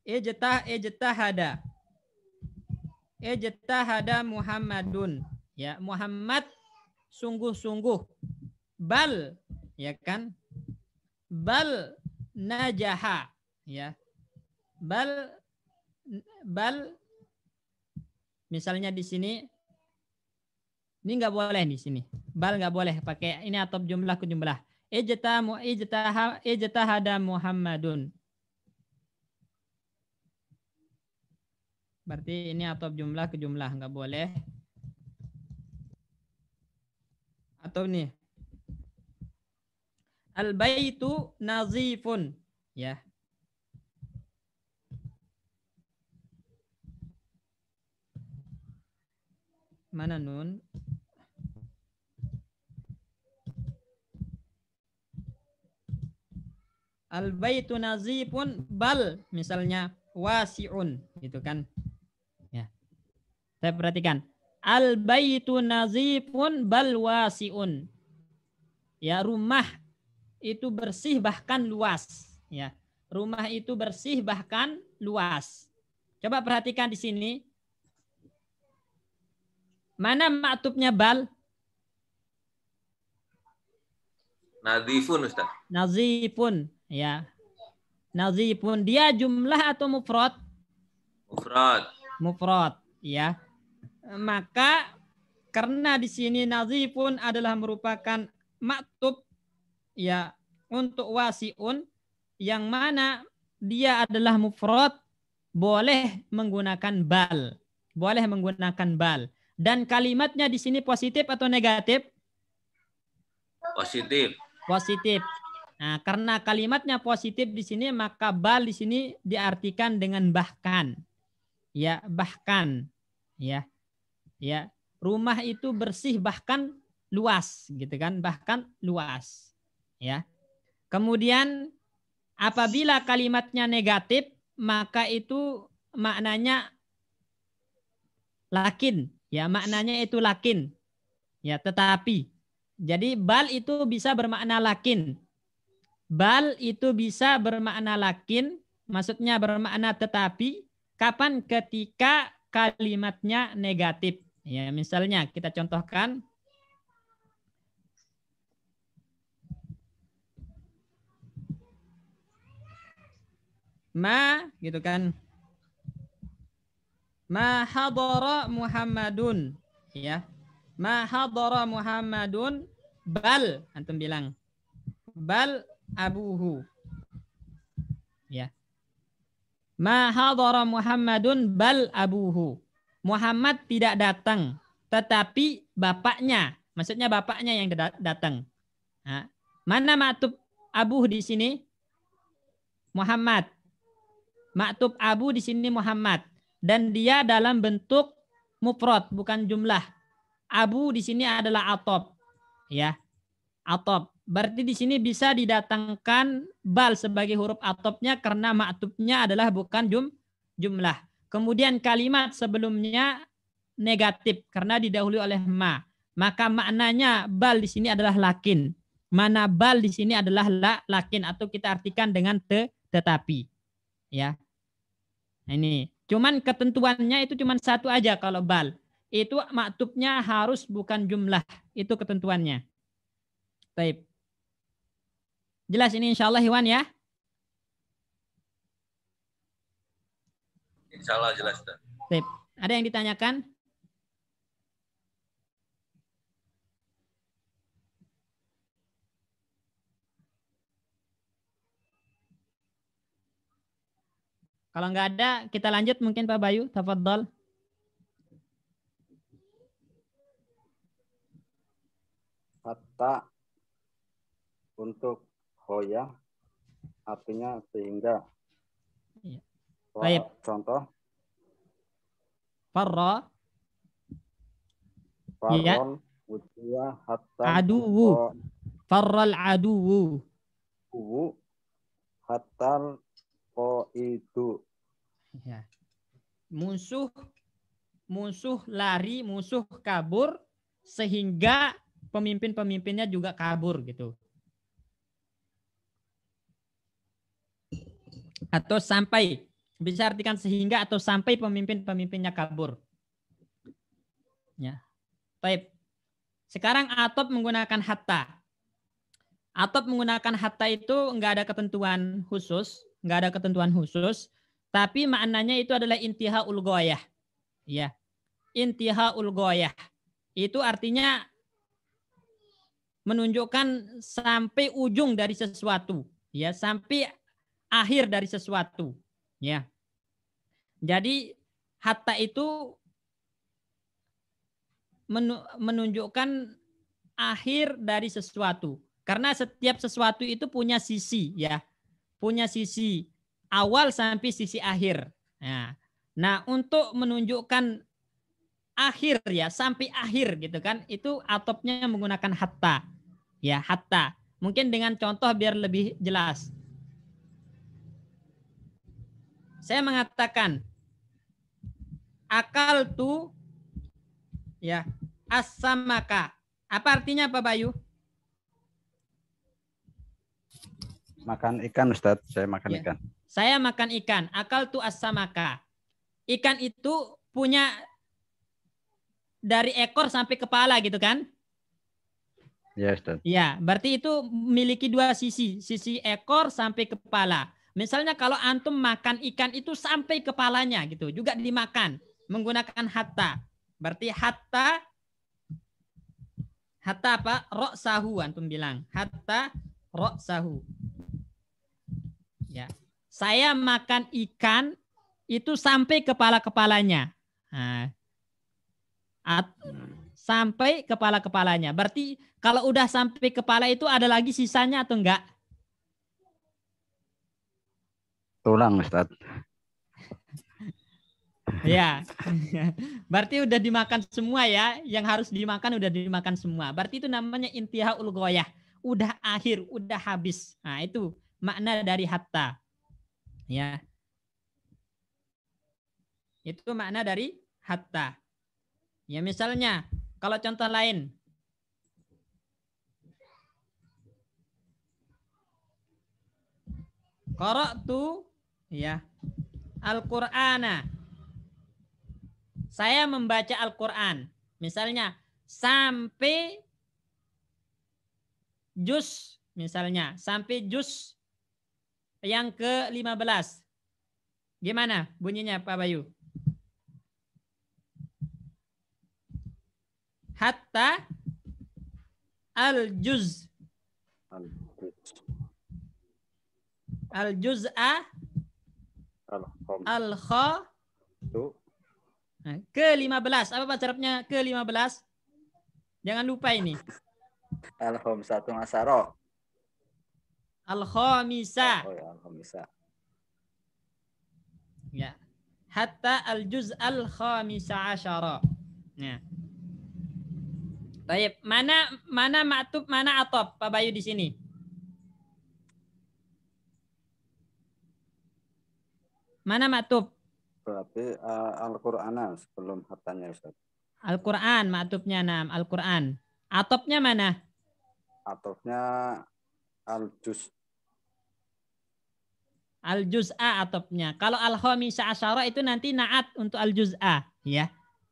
Speaker 1: Ijtah e ijtahada. E ijtahada e Muhammadun. Ya, Muhammad sungguh-sungguh. Bal, ya kan? Bal najaha, ya. Bal bal misalnya di sini ini nggak boleh di sini. Bal nggak boleh pakai ini atau jumlah ke jumlah ijtahada Muhammadun. Berarti ini atau jumlah ke jumlah nggak boleh. Atau nih al baitu nazifun ya. Mana nun? al baitu nazifun bal misalnya wasiun gitu kan ya saya perhatikan al baitu nazifun bal wasiun ya rumah itu bersih bahkan luas ya rumah itu bersih bahkan luas coba perhatikan di sini mana maktubnya bal
Speaker 3: nazifun ustaz
Speaker 1: nazifun Ya. Nazifun dia jumlah atau mufrad? Mufrad. Mufrad, ya. Maka karena di sini nazifun adalah merupakan maktub ya untuk wasiun yang mana dia adalah mufrad boleh menggunakan bal. Boleh menggunakan bal. Dan kalimatnya di sini positif atau negatif? Positif. Positif. Nah, karena kalimatnya positif di sini, maka bal di sini diartikan dengan bahkan. Ya, bahkan. Ya. Ya, rumah itu bersih bahkan luas gitu kan, bahkan luas. Ya. Kemudian apabila kalimatnya negatif, maka itu maknanya lakin, ya maknanya itu lakin. Ya, tetapi. Jadi bal itu bisa bermakna lakin, Bal itu bisa bermakna lakin, maksudnya bermakna tetapi, kapan ketika kalimatnya negatif. Ya, misalnya kita contohkan ma gitu kan. Ma hadara Muhammadun ya. Ma hadara Muhammadun bal antum bilang. Bal abuhu. Ya. Ma hadara Muhammadun bal abuhu. Muhammad tidak datang, tetapi bapaknya, maksudnya bapaknya yang datang. Nah, mana maktub abuh di sini? Muhammad. Maktub abu di sini Muhammad dan dia dalam bentuk mufrad bukan jumlah. Abu di sini adalah atob. Ya. Atob Berarti di sini bisa didatangkan bal sebagai huruf atopnya karena maktubnya adalah bukan jum, jumlah. Kemudian kalimat sebelumnya negatif karena didahului oleh ma. Maka maknanya bal di sini adalah lakin. Mana bal di sini adalah la, lakin atau kita artikan dengan te, tetapi. Ya. Nah, ini. Cuman ketentuannya itu cuman satu aja kalau bal. Itu maktubnya harus bukan jumlah. Itu ketentuannya. Baik. Jelas ini insya Allah Iwan ya?
Speaker 3: Insya Allah jelas.
Speaker 1: Sip. Ada yang ditanyakan? Kalau nggak ada, kita lanjut mungkin Pak Bayu. Tafadhol.
Speaker 2: Hatta untuk oh ya artinya sehingga ya. Baik. contoh
Speaker 1: farra iya. farron
Speaker 2: ya. hatta
Speaker 1: aduwu al aduwu
Speaker 2: uwu hatta itu
Speaker 1: ya. musuh musuh lari musuh kabur sehingga pemimpin-pemimpinnya juga kabur gitu atau sampai bisa artikan sehingga atau sampai pemimpin-pemimpinnya kabur. Ya. Baik. Sekarang atop menggunakan hatta. Atop menggunakan hatta itu enggak ada ketentuan khusus, enggak ada ketentuan khusus, tapi maknanya itu adalah intiha ulgoyah. Ya. Intiha ulgoyah. Itu artinya menunjukkan sampai ujung dari sesuatu, ya, sampai akhir dari sesuatu, ya. Jadi hatta itu menunjukkan akhir dari sesuatu. Karena setiap sesuatu itu punya sisi ya. Punya sisi awal sampai sisi akhir. Nah, nah untuk menunjukkan akhir ya sampai akhir gitu kan itu atopnya menggunakan hatta. Ya, hatta. Mungkin dengan contoh biar lebih jelas. Saya mengatakan akal tu ya asamaka. Apa artinya Pak Bayu?
Speaker 2: Makan ikan Ustadz, saya makan ya.
Speaker 1: ikan. Saya makan ikan, akal tu asamaka. Ikan itu punya dari ekor sampai kepala gitu kan? Ya, Ustaz. Ya, berarti itu memiliki dua sisi, sisi ekor sampai kepala. Misalnya kalau antum makan ikan itu sampai kepalanya gitu, juga dimakan menggunakan hatta. Berarti hatta hatta apa? Rok sahu antum bilang. Hatta rok sahu. Ya. Saya makan ikan itu sampai kepala-kepalanya. Nah, sampai kepala-kepalanya. Berarti kalau udah sampai kepala itu ada lagi sisanya atau enggak?
Speaker 2: tulang Ustaz.
Speaker 1: *laughs* ya. Berarti udah dimakan semua ya. Yang harus dimakan udah dimakan semua. Berarti itu namanya intiha ulgoyah. Udah akhir, udah habis. Nah itu makna dari hatta. Ya. Itu makna dari hatta. Ya misalnya, kalau contoh lain. tuh Ya. Al-Qur'ana. Saya membaca Al-Qur'an. Misalnya sampai juz misalnya, sampai juz yang ke-15. Gimana bunyinya Pak Bayu? Hatta al-juz. Al-juz'a al Al kha ke-15. Apa pacarnya ke-15? Jangan lupa ini. Al satu asaro. Al khamisa. Oh ya, al khamisa. Ya. Hatta al juz al khomisa asyara. Ya. Baik, mana mana maktub, mana atop Pak Bayu di sini? Mana matub?
Speaker 2: Berarti uh, Al-Qur'an ah, sebelum hatanya Ustaz.
Speaker 1: Al-Qur'an matubnya enam, Al-Qur'an. Atopnya mana?
Speaker 2: Atopnya al-juz.
Speaker 1: Al-juz'a ah, atopnya. Kalau al-khamisah asyara itu nanti na'at untuk al-juz'a, ah, ya.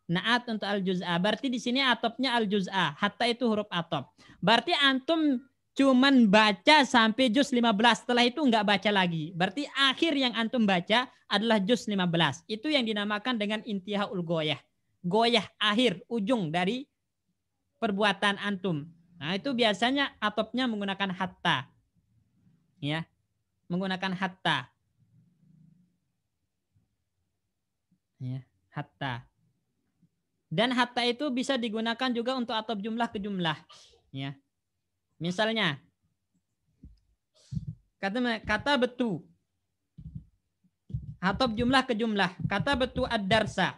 Speaker 1: Na'at untuk al-juz'a. Berarti di sini atopnya al-juz'a. Hatta itu huruf atop. Berarti antum cuman baca sampai juz 15. Setelah itu nggak baca lagi. Berarti akhir yang antum baca adalah juz 15. Itu yang dinamakan dengan intihaul goyah. Goyah akhir, ujung dari perbuatan antum. Nah itu biasanya atopnya menggunakan hatta. Ya, menggunakan hatta. Ya, hatta. Dan hatta itu bisa digunakan juga untuk atop jumlah ke jumlah. Ya, Misalnya, kata, kata betu. Atau jumlah ke jumlah. Kata betu ad-darsa.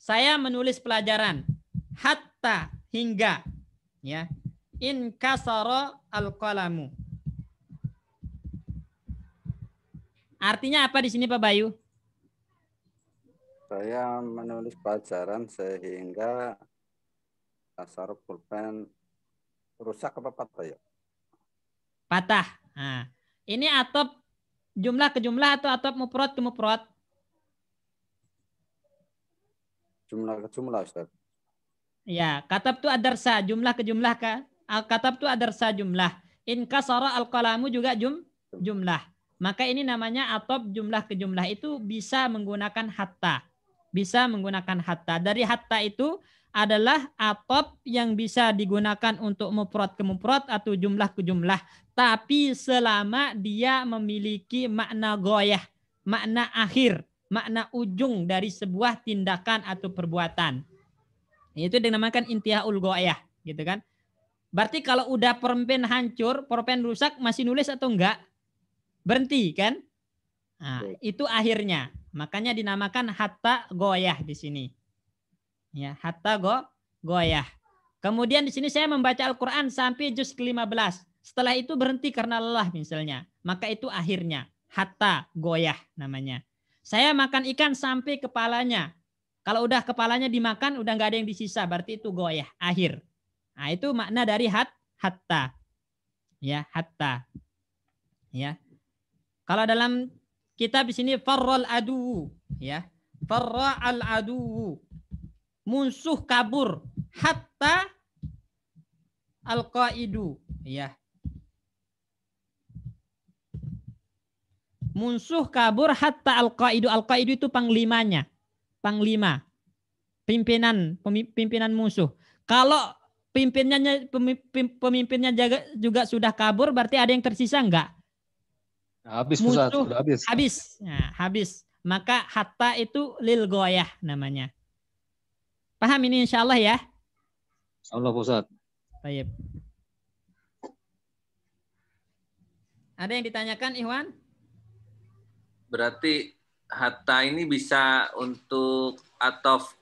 Speaker 1: Saya menulis pelajaran. Hatta hingga. ya In kasara al-qalamu. Artinya apa di sini Pak Bayu?
Speaker 2: Saya menulis pelajaran sehingga kasar pulpen Rusak apa patah ya?
Speaker 1: Patah. Nah, ini atop jumlah ke jumlah atau atop muprot ke muprot?
Speaker 2: Jumlah ke jumlah, Ustaz.
Speaker 1: Ya, katab tu adarsa, jumlah ke jumlah kah? Al katab tu adarsa jumlah. In kasara al kalamu juga jum jumlah. Maka ini namanya atop jumlah ke jumlah itu bisa menggunakan hatta. Bisa menggunakan hatta. Dari hatta itu adalah apop yang bisa digunakan untuk memprot ke atau jumlah ke jumlah tapi selama dia memiliki makna goyah makna akhir makna ujung dari sebuah tindakan atau perbuatan itu dinamakan intihaul goyah gitu kan berarti kalau udah permen hancur permen rusak masih nulis atau enggak berhenti kan nah, itu akhirnya makanya dinamakan hatta goyah di sini Ya, hatta go goyah. Kemudian di sini saya membaca Al-Qur'an sampai juz ke-15. Setelah itu berhenti karena lelah misalnya. Maka itu akhirnya hatta goyah namanya. Saya makan ikan sampai kepalanya. Kalau udah kepalanya dimakan udah nggak ada yang disisa, berarti itu goyah akhir. Nah, itu makna dari hat hatta. Ya, hatta. Ya. Kalau dalam kitab di sini farrol adu ya. Farra al adu munsuh kabur hatta al-qaidu ya munsuh kabur hatta al-qaidu al-qaidu itu panglimanya panglima pimpinan pimpinan musuh kalau pimpinannya pemimpinnya juga sudah kabur berarti ada yang tersisa enggak
Speaker 4: habis musuh, habis habis
Speaker 1: nah, habis maka hatta itu lil goyah namanya Paham ini insya Allah ya? Insya Allah Ustaz. Baik. Ada yang ditanyakan Iwan?
Speaker 3: Berarti hatta ini bisa untuk atof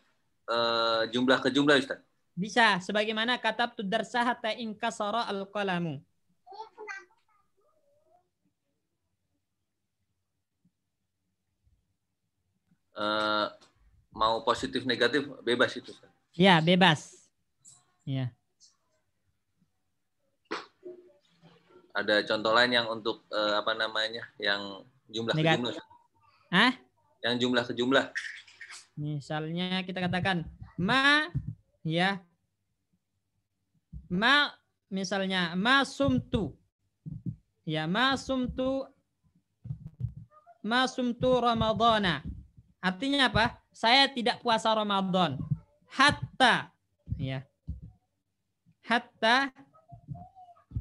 Speaker 3: e, eh, jumlah ke jumlah Ustaz?
Speaker 1: Bisa, sebagaimana kata tudarsa hatta inkasara al-qalamu.
Speaker 3: Uh, eh, mau positif negatif bebas itu. kan?
Speaker 1: Ya bebas. Ya.
Speaker 3: Ada contoh lain yang untuk eh, apa namanya yang jumlah negatif. ke jumlah. Hah? Yang jumlah ke jumlah.
Speaker 1: Misalnya kita katakan ma ya ma misalnya ma sumtu ya ma sumtu masum tu ramadana artinya apa saya tidak puasa Ramadan hatta ya hatta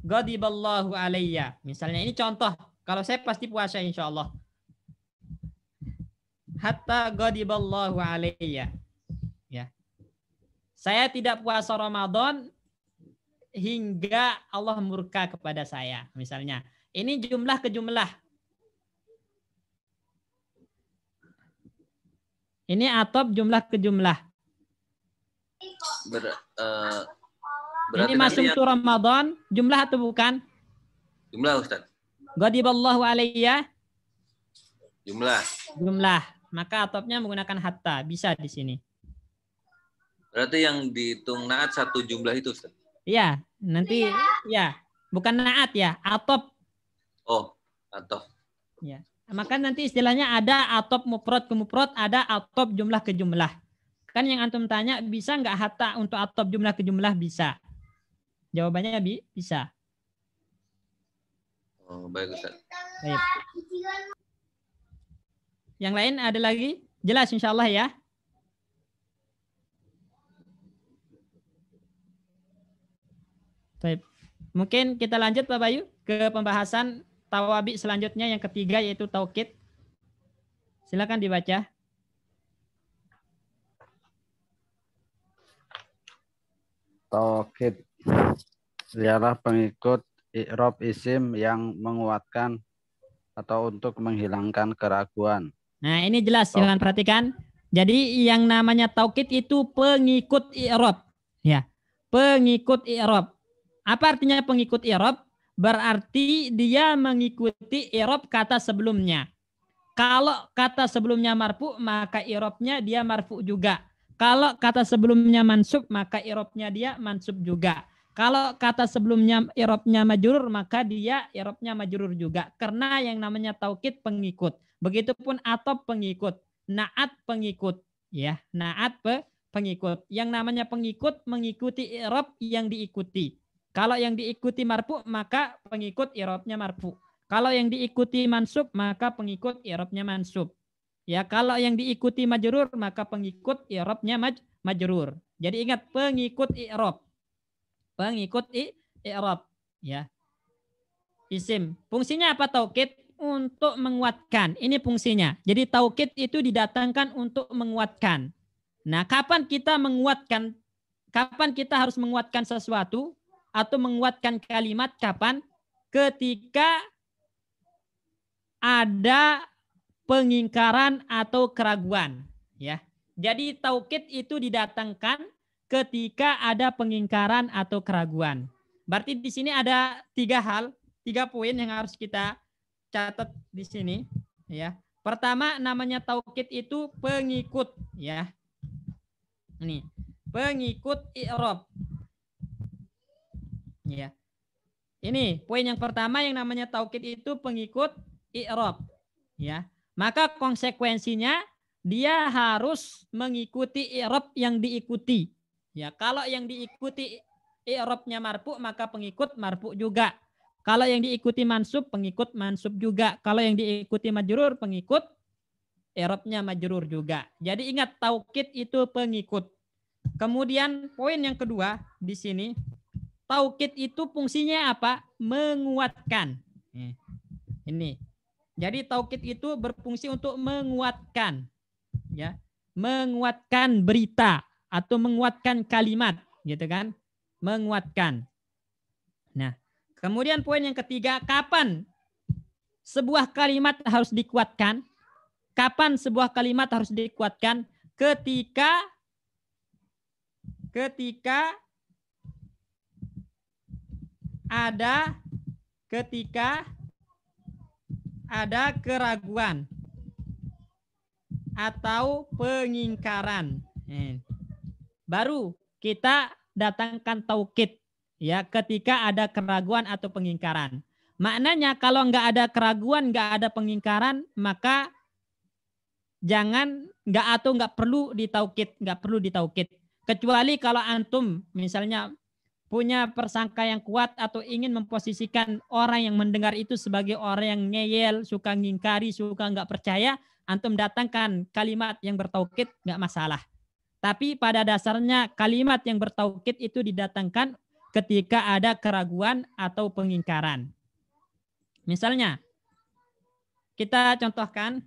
Speaker 1: ghadiballahu alayya. Misalnya ini contoh, kalau saya pasti puasa insya Allah. Hatta ghadiballahu alayya. Ya. Saya tidak puasa Ramadan hingga Allah murka kepada saya. Misalnya, ini jumlah ke jumlah. Ini atop jumlah ke jumlah.
Speaker 4: Ber, uh, ini masuk yang...
Speaker 1: Ramadan, jumlah atau bukan? Jumlah Ustaz. Ghadiballahu alaiya. Jumlah. Jumlah. Maka atopnya menggunakan hatta. Bisa di sini.
Speaker 3: Berarti yang dihitung naat satu jumlah itu Ustaz?
Speaker 1: Iya. Nanti ya. ya. Bukan naat ya. Atop.
Speaker 3: Oh. Atop.
Speaker 1: Iya. Nah, maka nanti istilahnya ada atop muprot ke muprot, ada atop jumlah ke jumlah. Kan yang antum tanya bisa nggak hatta untuk atop jumlah ke jumlah bisa. Jawabannya bi bisa.
Speaker 3: Oh, baik Ustaz. Baik.
Speaker 1: Yang lain ada lagi? Jelas insya Allah ya. Baik. Mungkin kita lanjut Pak Bayu ke pembahasan tawabi selanjutnya yang ketiga yaitu taukid. Silakan dibaca.
Speaker 2: Taukid. Ialah pengikut i'rab isim yang menguatkan atau untuk menghilangkan keraguan.
Speaker 1: Nah, ini jelas silakan perhatikan. Jadi yang namanya taukid itu pengikut i'rab, ya. Pengikut i'rab. Apa artinya pengikut i'rab? berarti dia mengikuti irob kata sebelumnya. Kalau kata sebelumnya marfu maka irobnya dia marfu juga. Kalau kata sebelumnya mansub maka irobnya dia mansub juga. Kalau kata sebelumnya irobnya majurur maka dia irobnya majurur juga. Karena yang namanya taukid pengikut. Begitupun atop pengikut, naat pengikut, ya naat pe, pengikut. Yang namanya pengikut mengikuti irob yang diikuti. Kalau yang diikuti marfu maka pengikut irobnya marfu. Kalau yang diikuti mansub maka pengikut irobnya mansub. Ya, kalau yang diikuti majrur maka pengikut irobnya maj majrur. Jadi ingat pengikut irob, Pengikut irob. ya. Isim. Fungsinya apa taukid? Untuk menguatkan. Ini fungsinya. Jadi taukid itu didatangkan untuk menguatkan. Nah, kapan kita menguatkan? Kapan kita harus menguatkan sesuatu? atau menguatkan kalimat kapan? Ketika ada pengingkaran atau keraguan, ya. Jadi taukid itu didatangkan ketika ada pengingkaran atau keraguan. Berarti di sini ada tiga hal, tiga poin yang harus kita catat di sini, ya. Pertama namanya taukid itu pengikut, ya. Ini pengikut i'rab. Ya. Ini poin yang pertama yang namanya taukid itu pengikut i'rab. Ya. Maka konsekuensinya dia harus mengikuti i'rab yang diikuti. Ya, kalau yang diikuti i'rabnya marfu maka pengikut marfu juga. Kalau yang diikuti mansub pengikut mansub juga. Kalau yang diikuti majrur pengikut i'rabnya majrur juga. Jadi ingat taukid itu pengikut. Kemudian poin yang kedua di sini Taukid itu fungsinya apa? Menguatkan. Ini. Jadi taukid itu berfungsi untuk menguatkan. Ya. Menguatkan berita atau menguatkan kalimat, gitu kan? Menguatkan. Nah, kemudian poin yang ketiga, kapan sebuah kalimat harus dikuatkan? Kapan sebuah kalimat harus dikuatkan? Ketika ketika ada ketika ada keraguan atau pengingkaran. Baru kita datangkan taukid ya ketika ada keraguan atau pengingkaran. Maknanya kalau nggak ada keraguan, nggak ada pengingkaran, maka jangan nggak atau nggak perlu ditaukid, nggak perlu ditaukid. Kecuali kalau antum misalnya punya persangka yang kuat atau ingin memposisikan orang yang mendengar itu sebagai orang yang ngeyel, suka ngingkari, suka nggak percaya, antum datangkan kalimat yang bertaukid nggak masalah. Tapi pada dasarnya kalimat yang bertaukid itu didatangkan ketika ada keraguan atau pengingkaran. Misalnya, kita contohkan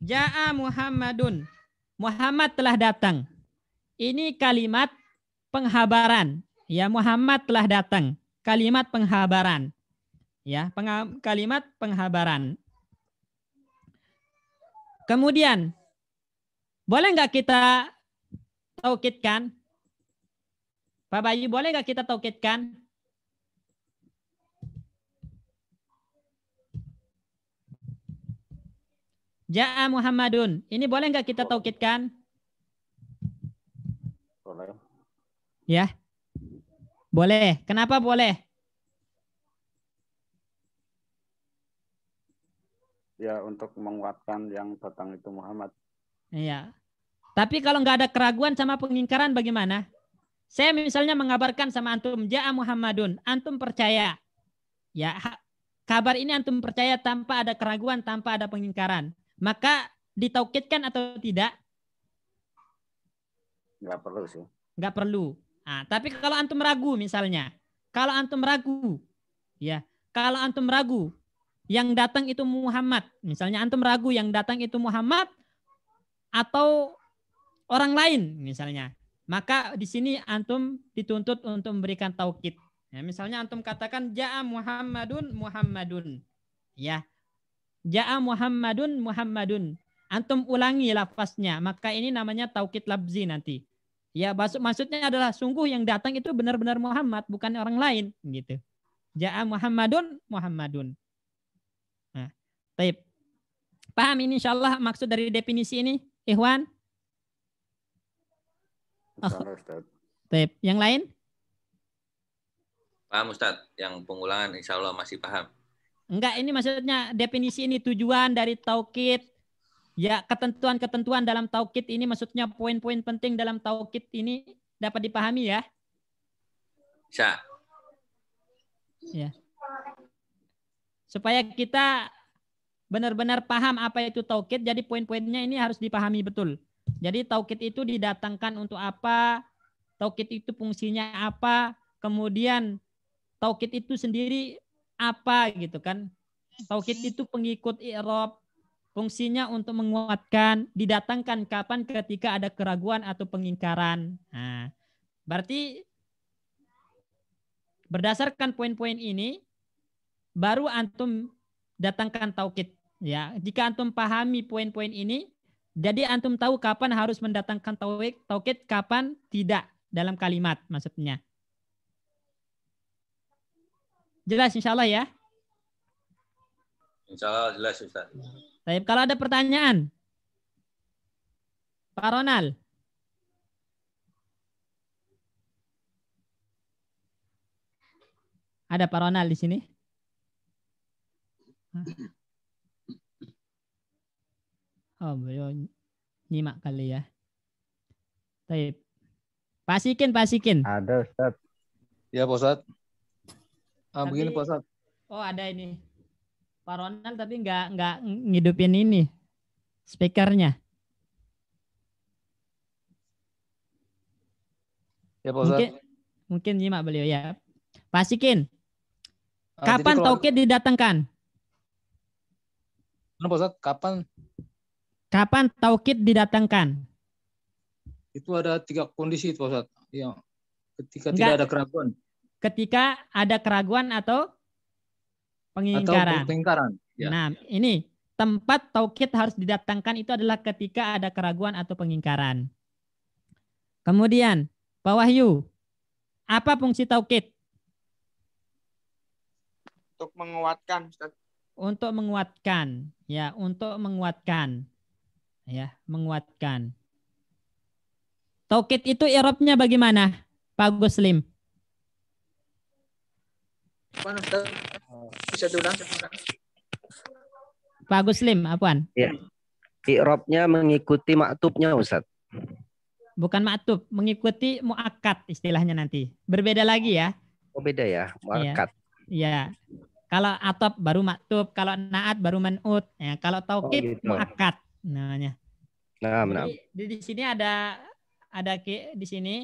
Speaker 1: Ja'a Muhammadun. Muhammad telah datang. Ini kalimat penghabaran. Ya, Muhammad telah datang. Kalimat penghabaran. Ya, pengha kalimat penghabaran. Kemudian, boleh nggak kita taukitkan? Pak Bayu, boleh nggak kita taukitkan? Ja'a Muhammadun. Ini boleh nggak kita taukidkan? Ya. Boleh. Kenapa boleh?
Speaker 2: Ya, untuk menguatkan yang datang itu Muhammad.
Speaker 1: Iya. Tapi kalau nggak ada keraguan sama pengingkaran bagaimana? Saya misalnya mengabarkan sama antum Ja Muhammadun, antum percaya. Ya, kabar ini antum percaya tanpa ada keraguan, tanpa ada pengingkaran. Maka ditaukitkan atau tidak?
Speaker 2: Nggak perlu sih.
Speaker 1: Nggak perlu. Nah, tapi kalau antum ragu misalnya, kalau antum ragu, ya, kalau antum ragu yang datang itu Muhammad, misalnya antum ragu yang datang itu Muhammad atau orang lain misalnya, maka di sini antum dituntut untuk memberikan taukid. Ya, misalnya antum katakan ja'a Muhammadun Muhammadun. Ya. Ja'a Muhammadun Muhammadun. Antum ulangi lafaznya, maka ini namanya taukid labzi nanti. Ya, maksud maksudnya adalah sungguh yang datang itu benar-benar Muhammad, bukan orang lain gitu. Ja'a Muhammadun Muhammadun. Nah, taip. Paham ini Allah maksud dari definisi ini, Ikhwan? Oh. Taip. Yang lain?
Speaker 3: Paham Ustaz, yang pengulangan insya Allah masih paham.
Speaker 1: Enggak, ini maksudnya definisi ini tujuan dari taukid Ya, ketentuan-ketentuan dalam Taukit ini maksudnya poin-poin penting dalam Taukit ini dapat dipahami ya?
Speaker 3: Bisa. Ya.
Speaker 1: Supaya kita benar-benar paham apa itu Taukit, jadi poin-poinnya ini harus dipahami betul. Jadi Taukit itu didatangkan untuk apa? Taukit itu fungsinya apa? Kemudian Taukit itu sendiri apa gitu kan? Taukit itu pengikut i'rab, Fungsinya untuk menguatkan, didatangkan kapan ketika ada keraguan atau pengingkaran. Nah, berarti berdasarkan poin-poin ini baru antum datangkan tauhid ya. Jika antum pahami poin-poin ini, jadi antum tahu kapan harus mendatangkan tauhid, tauhid kapan tidak dalam kalimat maksudnya. Jelas insyaallah ya?
Speaker 3: insyaallah jelas Ustaz.
Speaker 1: Baik, kalau ada pertanyaan. Pak Ronald. Ada Pak Ronald di sini? Oh, beliau nyimak kali ya. Baik. Pasikin, pasikin. Ada, Ustaz. Ya, Pak Ustaz. Ah, Tapi... begini, Pak Ustaz. Oh, ada ini. Pak Ronald tapi nggak nggak ngidupin ini speakernya. Ya, Pak mungkin mungkin nyimak beliau ya. Pak Sikin, uh, kapan kalau... Tauke didatangkan? Nah, Pak Kapan? Kapan taukit didatangkan?
Speaker 4: Itu ada tiga kondisi itu Pak Ustaz. Ya. Ketika Enggak. tidak ada keraguan.
Speaker 1: Ketika ada keraguan atau pengingkaran. pengingkaran. Ya. Nah, ini tempat taukid harus didatangkan itu adalah ketika ada keraguan atau pengingkaran. Kemudian, Pak Wahyu, apa fungsi taukid? Untuk menguatkan, Untuk menguatkan, ya, untuk menguatkan. Ya, menguatkan. Taukid itu eropnya bagaimana, Pak Guslim? Bisa diulang. Pak Guslim, apaan? Ya. Ikrobnya mengikuti maktubnya Ustaz. Bukan maktub, mengikuti muakat istilahnya nanti. Berbeda lagi ya. Oh beda ya, iya. muakat. Iya. Ya. Kalau atop baru maktub, kalau naat baru menut, ya. kalau taukid oh, gitu. muakat namanya. Nah, nah. Di, di, di sini ada ada ki di sini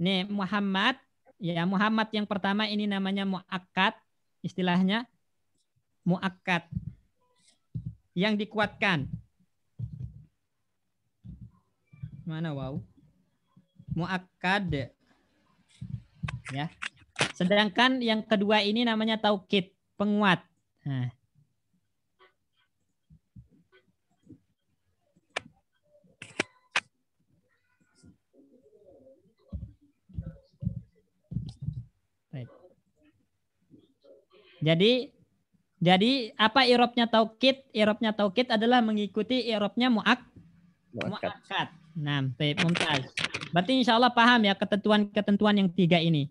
Speaker 1: nih Muhammad ya Muhammad yang pertama ini namanya muakat istilahnya muakkad yang dikuatkan. Mana wow? Muakkad. Ya. Sedangkan yang kedua ini namanya taukid, penguat. Nah. Jadi jadi apa irobnya taukid? Irobnya taukid adalah mengikuti irobnya muak muakat. Nah, mumtaz. Berarti insya Allah paham ya ketentuan-ketentuan yang tiga ini.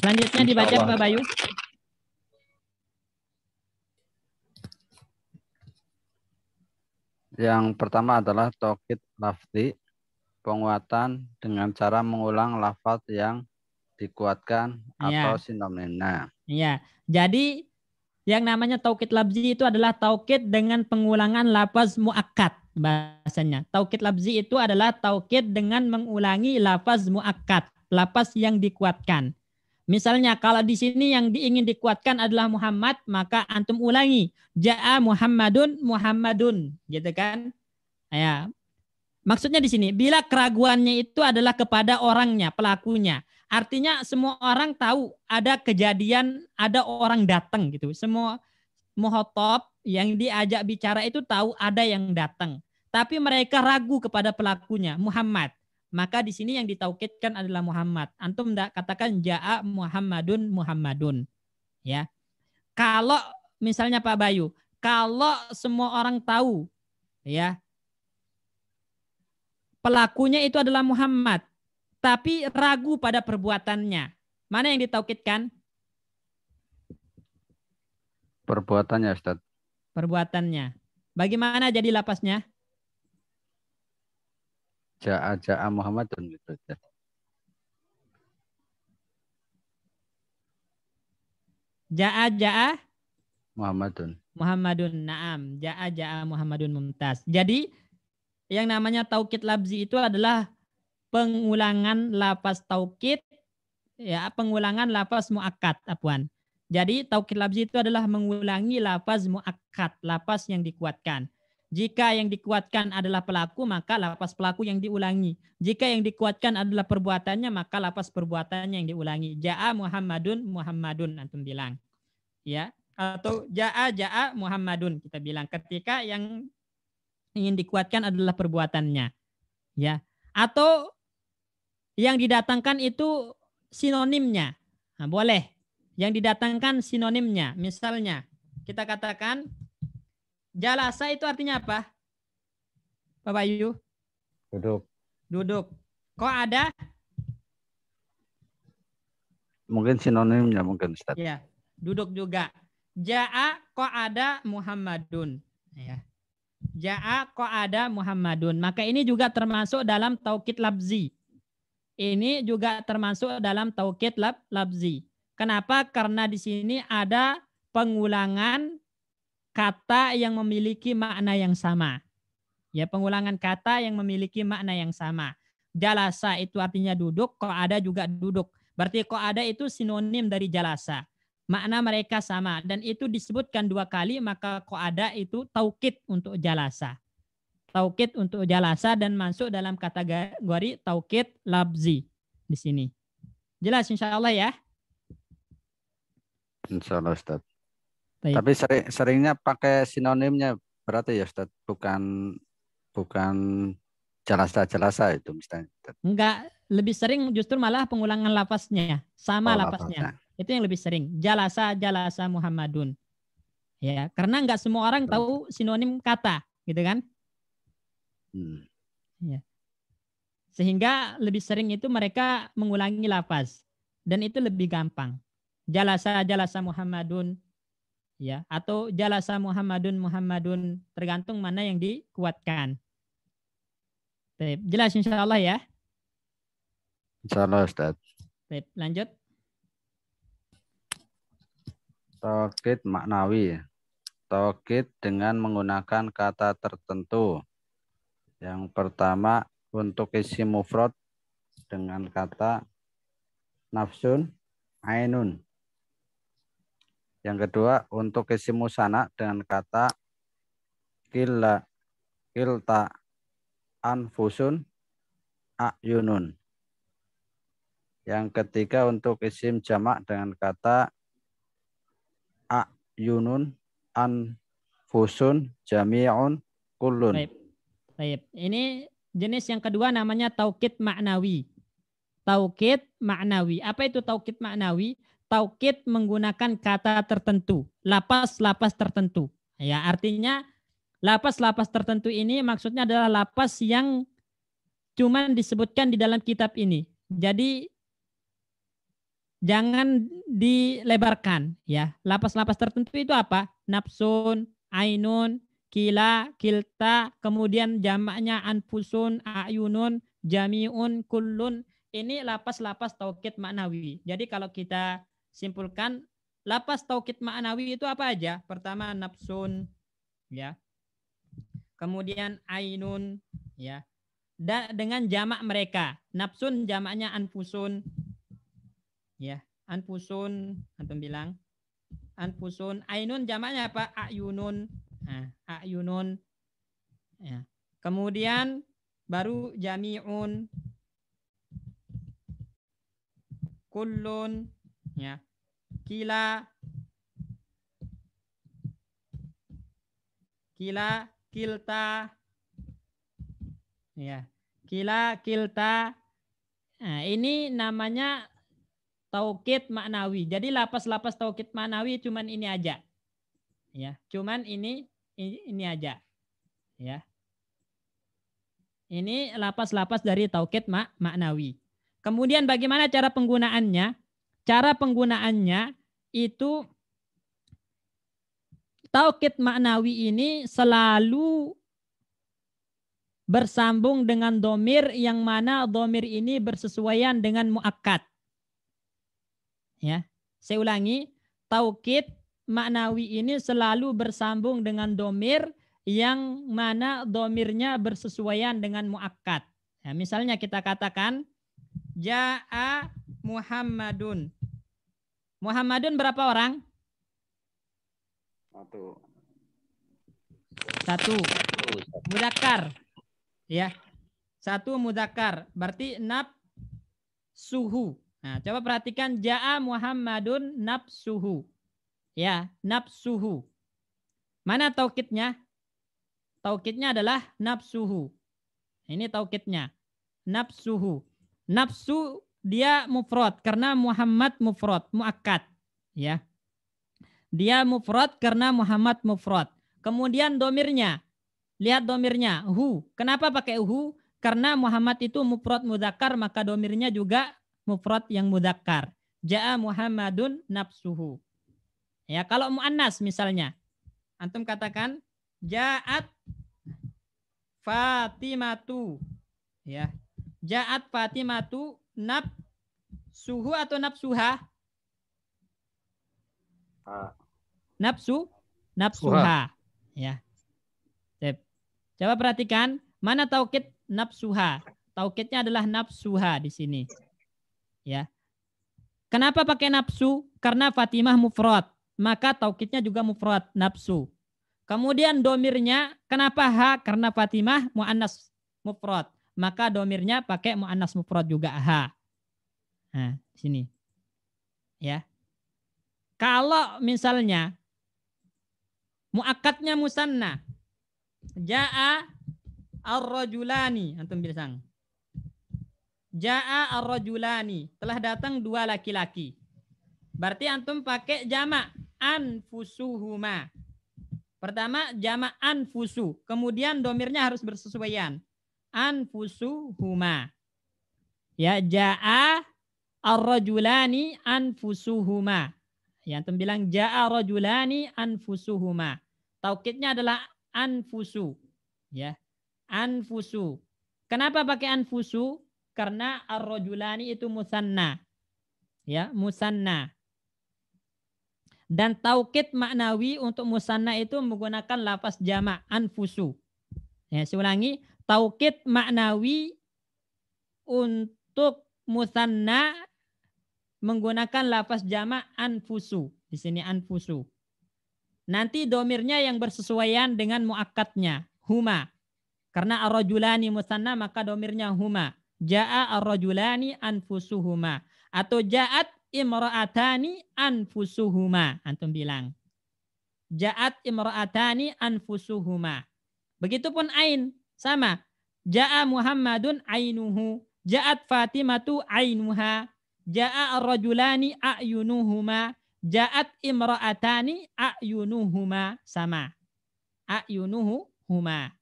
Speaker 1: Selanjutnya dibaca Pak Bayu.
Speaker 2: Yang pertama adalah taukid lafzi, penguatan dengan cara mengulang lafaz yang dikuatkan ya. atau sinonimnya.
Speaker 1: Iya. Jadi yang namanya taukid labzi itu adalah taukid dengan pengulangan lafaz muakkad bahasanya. Taukid labzi itu adalah taukid dengan mengulangi lafaz muakkad, lafaz yang dikuatkan. Misalnya kalau di sini yang diingin dikuatkan adalah Muhammad, maka antum ulangi ja'a Muhammadun Muhammadun, gitu kan? Ya. Maksudnya di sini bila keraguannya itu adalah kepada orangnya, pelakunya. Artinya semua orang tahu ada kejadian, ada orang datang gitu. Semua muhotob yang diajak bicara itu tahu ada yang datang. Tapi mereka ragu kepada pelakunya, Muhammad. Maka di sini yang ditaukitkan adalah Muhammad. Antum tidak katakan ja'a Muhammadun Muhammadun. Ya. Kalau misalnya Pak Bayu, kalau semua orang tahu ya pelakunya itu adalah Muhammad, tapi ragu pada perbuatannya. Mana yang ditaukitkan?
Speaker 2: Perbuatannya, Ustaz.
Speaker 1: Perbuatannya. Bagaimana jadi lapasnya?
Speaker 2: Ja'a ja'a Muhammadun gitu.
Speaker 1: Ja'a ja'a Muhammadun. Muhammadun Naam. Ja'a ja'a Muhammadun Mumtaz. Jadi yang namanya taukit labzi itu adalah pengulangan lapas taukid ya pengulangan lapas muakat apuan. Jadi taukid labzi itu adalah mengulangi lapas muakat, lapas yang dikuatkan. Jika yang dikuatkan adalah pelaku, maka lapas pelaku yang diulangi. Jika yang dikuatkan adalah perbuatannya, maka lapas perbuatannya yang diulangi. Ja'a Muhammadun Muhammadun antum bilang. Ya, atau ja'a ja'a Muhammadun kita bilang ketika yang ingin dikuatkan adalah perbuatannya. Ya, atau yang didatangkan itu sinonimnya. Nah, boleh. Yang didatangkan sinonimnya. Misalnya, kita katakan jalasa itu artinya apa? Bapak Yu? Duduk. Duduk. Kok ada?
Speaker 2: Mungkin sinonimnya mungkin Ustaz.
Speaker 1: Ya, duduk juga. Ja'a kok ada Muhammadun. Ya. Ja'a kok ada Muhammadun. Maka ini juga termasuk dalam taukit labzi. Ini juga termasuk dalam tauqid lab labzi. Kenapa? Karena di sini ada pengulangan kata yang memiliki makna yang sama. Ya, pengulangan kata yang memiliki makna yang sama. Jalasa itu artinya duduk, kok ada juga duduk. Berarti kok ada itu sinonim dari jalasa. Makna mereka sama dan itu disebutkan dua kali maka kok ada itu taukid untuk jalasa taukid untuk jalasa dan masuk dalam kategori taukid labzi di sini. Jelas insya Allah ya.
Speaker 2: Insya Allah Ustaz. Baik. Tapi sering, seringnya pakai sinonimnya berarti ya Ustaz, bukan bukan jalasa-jalasa itu misalnya. Ustaz.
Speaker 1: Enggak, lebih sering justru malah pengulangan lapasnya, sama oh, lapasnya. lapasnya. Itu yang lebih sering. Jalasa jalasa Muhammadun. Ya, karena enggak semua orang tahu sinonim kata, gitu kan? Ya. Sehingga lebih sering itu mereka mengulangi lafaz dan itu lebih gampang. Jalasa jalasa Muhammadun ya atau jalasa Muhammadun Muhammadun tergantung mana yang dikuatkan. Baik, jelas insyaallah ya.
Speaker 2: insyaallah Ustaz. Baik, lanjut. tokit maknawi. tokit dengan menggunakan kata tertentu yang pertama untuk isi mufrad dengan kata nafsun ainun. Yang kedua untuk isi musana dengan kata kila kilta anfusun ayunun. Yang ketiga untuk isim jamak dengan kata ayunun anfusun jami'un kulun. Baik.
Speaker 1: Baik, ini jenis yang kedua namanya taukid maknawi. Taukid maknawi. Apa itu taukid maknawi? Taukid menggunakan kata tertentu, lapas-lapas tertentu. Ya, artinya lapas-lapas tertentu ini maksudnya adalah lapas yang cuman disebutkan di dalam kitab ini. Jadi jangan dilebarkan ya. Lapas-lapas tertentu itu apa? Nafsun, ainun, kila, kilta, kemudian jamaknya anfusun, ayunun, jamiun, kulun Ini lapas-lapas taukid maknawi. Jadi kalau kita simpulkan lapas taukid maknawi itu apa aja? Pertama nafsun ya. Kemudian ainun ya. Da, dengan jamak mereka. Nafsun jamaknya anfusun. Ya, anfusun antum bilang. Anfusun, ainun jamaknya apa? Ayunun Nah, ayunun. Ya. Kemudian baru jami'un. Kullun. Ya. Kila. Kila, kilta. Ya. Kila, kilta. Nah, ini namanya taukit maknawi. Jadi lapas-lapas taukit maknawi cuman ini aja ya. Cuman ini ini aja ya. Ini lapas-lapas dari tauhid mak maknawi. Kemudian bagaimana cara penggunaannya? Cara penggunaannya itu tauhid maknawi ini selalu bersambung dengan domir yang mana domir ini bersesuaian dengan muakat. Ya, saya ulangi, taukid maknawi ini selalu bersambung dengan domir yang mana domirnya bersesuaian dengan muakkad. Ya, misalnya kita katakan Ja'a Muhammadun. Muhammadun berapa orang?
Speaker 2: Satu. Satu. Mudakar.
Speaker 1: Ya. Satu mudakar. Berarti nap suhu. Nah, coba perhatikan Ja'a Muhammadun nap suhu. Ya, nafsuhu. Mana taukitnya? Taukitnya adalah nafsuhu. Ini taukitnya Nafsuhu. Nafsu dia mufrad karena Muhammad mufrad, muakkad, ya. Dia mufrad karena Muhammad mufrad. Kemudian domirnya. Lihat domirnya, hu. Kenapa pakai hu? Karena Muhammad itu mufrad mudzakkar, maka domirnya juga mufrad yang mudzakkar. Ja'a Muhammadun nafsuhu. Ya, kalau muannas misalnya, antum katakan jaat Fatimatu. Ya. Jaat Fatimatu nab suhu atau nafsuha? Nafsu, nafsuha. Ya. Sip. Coba perhatikan mana taukid nafsuha. Taukidnya adalah nafsuha di sini. Ya. Kenapa pakai nafsu? Karena Fatimah mufrad maka taukidnya juga mufrad nafsu. Kemudian domirnya kenapa ha? Karena Fatimah muannas mufrad. Maka domirnya pakai muannas mufrad juga ha. Nah, sini. Ya. Kalau misalnya muakatnya musanna. Ja'a ar-rajulani. Antum bilang. Ja'a ar-rajulani. Telah datang dua laki-laki. Berarti antum pakai jamak anfusuhuma. Pertama jamak anfusu, kemudian domirnya harus bersesuaian. Anfusuhuma. Ya jaa ar-rajulani anfusuhuma. Yang antum bilang jaa rajulani anfusuhuma. Taukidnya adalah anfusu. Ya. Anfusu. Kenapa pakai anfusu? Karena ar-rajulani itu musanna. Ya, musanna. Dan taukid maknawi untuk musanna itu menggunakan lafaz jamak anfusu. Ya, saya ulangi, taukid maknawi untuk musanna menggunakan lafaz jamak anfusu. Di sini anfusu. Nanti domirnya yang bersesuaian dengan muakatnya, huma. Karena arrojulani musanna maka domirnya huma. Ja'a arrojulani anfusuhuma. Atau ja'at imra'atani anfusuhuma. Antum bilang. Ja'at imra'atani anfusuhuma. Begitupun ain. Sama. Ja'a Muhammadun ainuhu. Ja'at Fatimatu ainuha. Ja'a rajulani a'yunuhuma. Ja'at imra'atani a'yunuhuma. Sama. A'yunuhuma.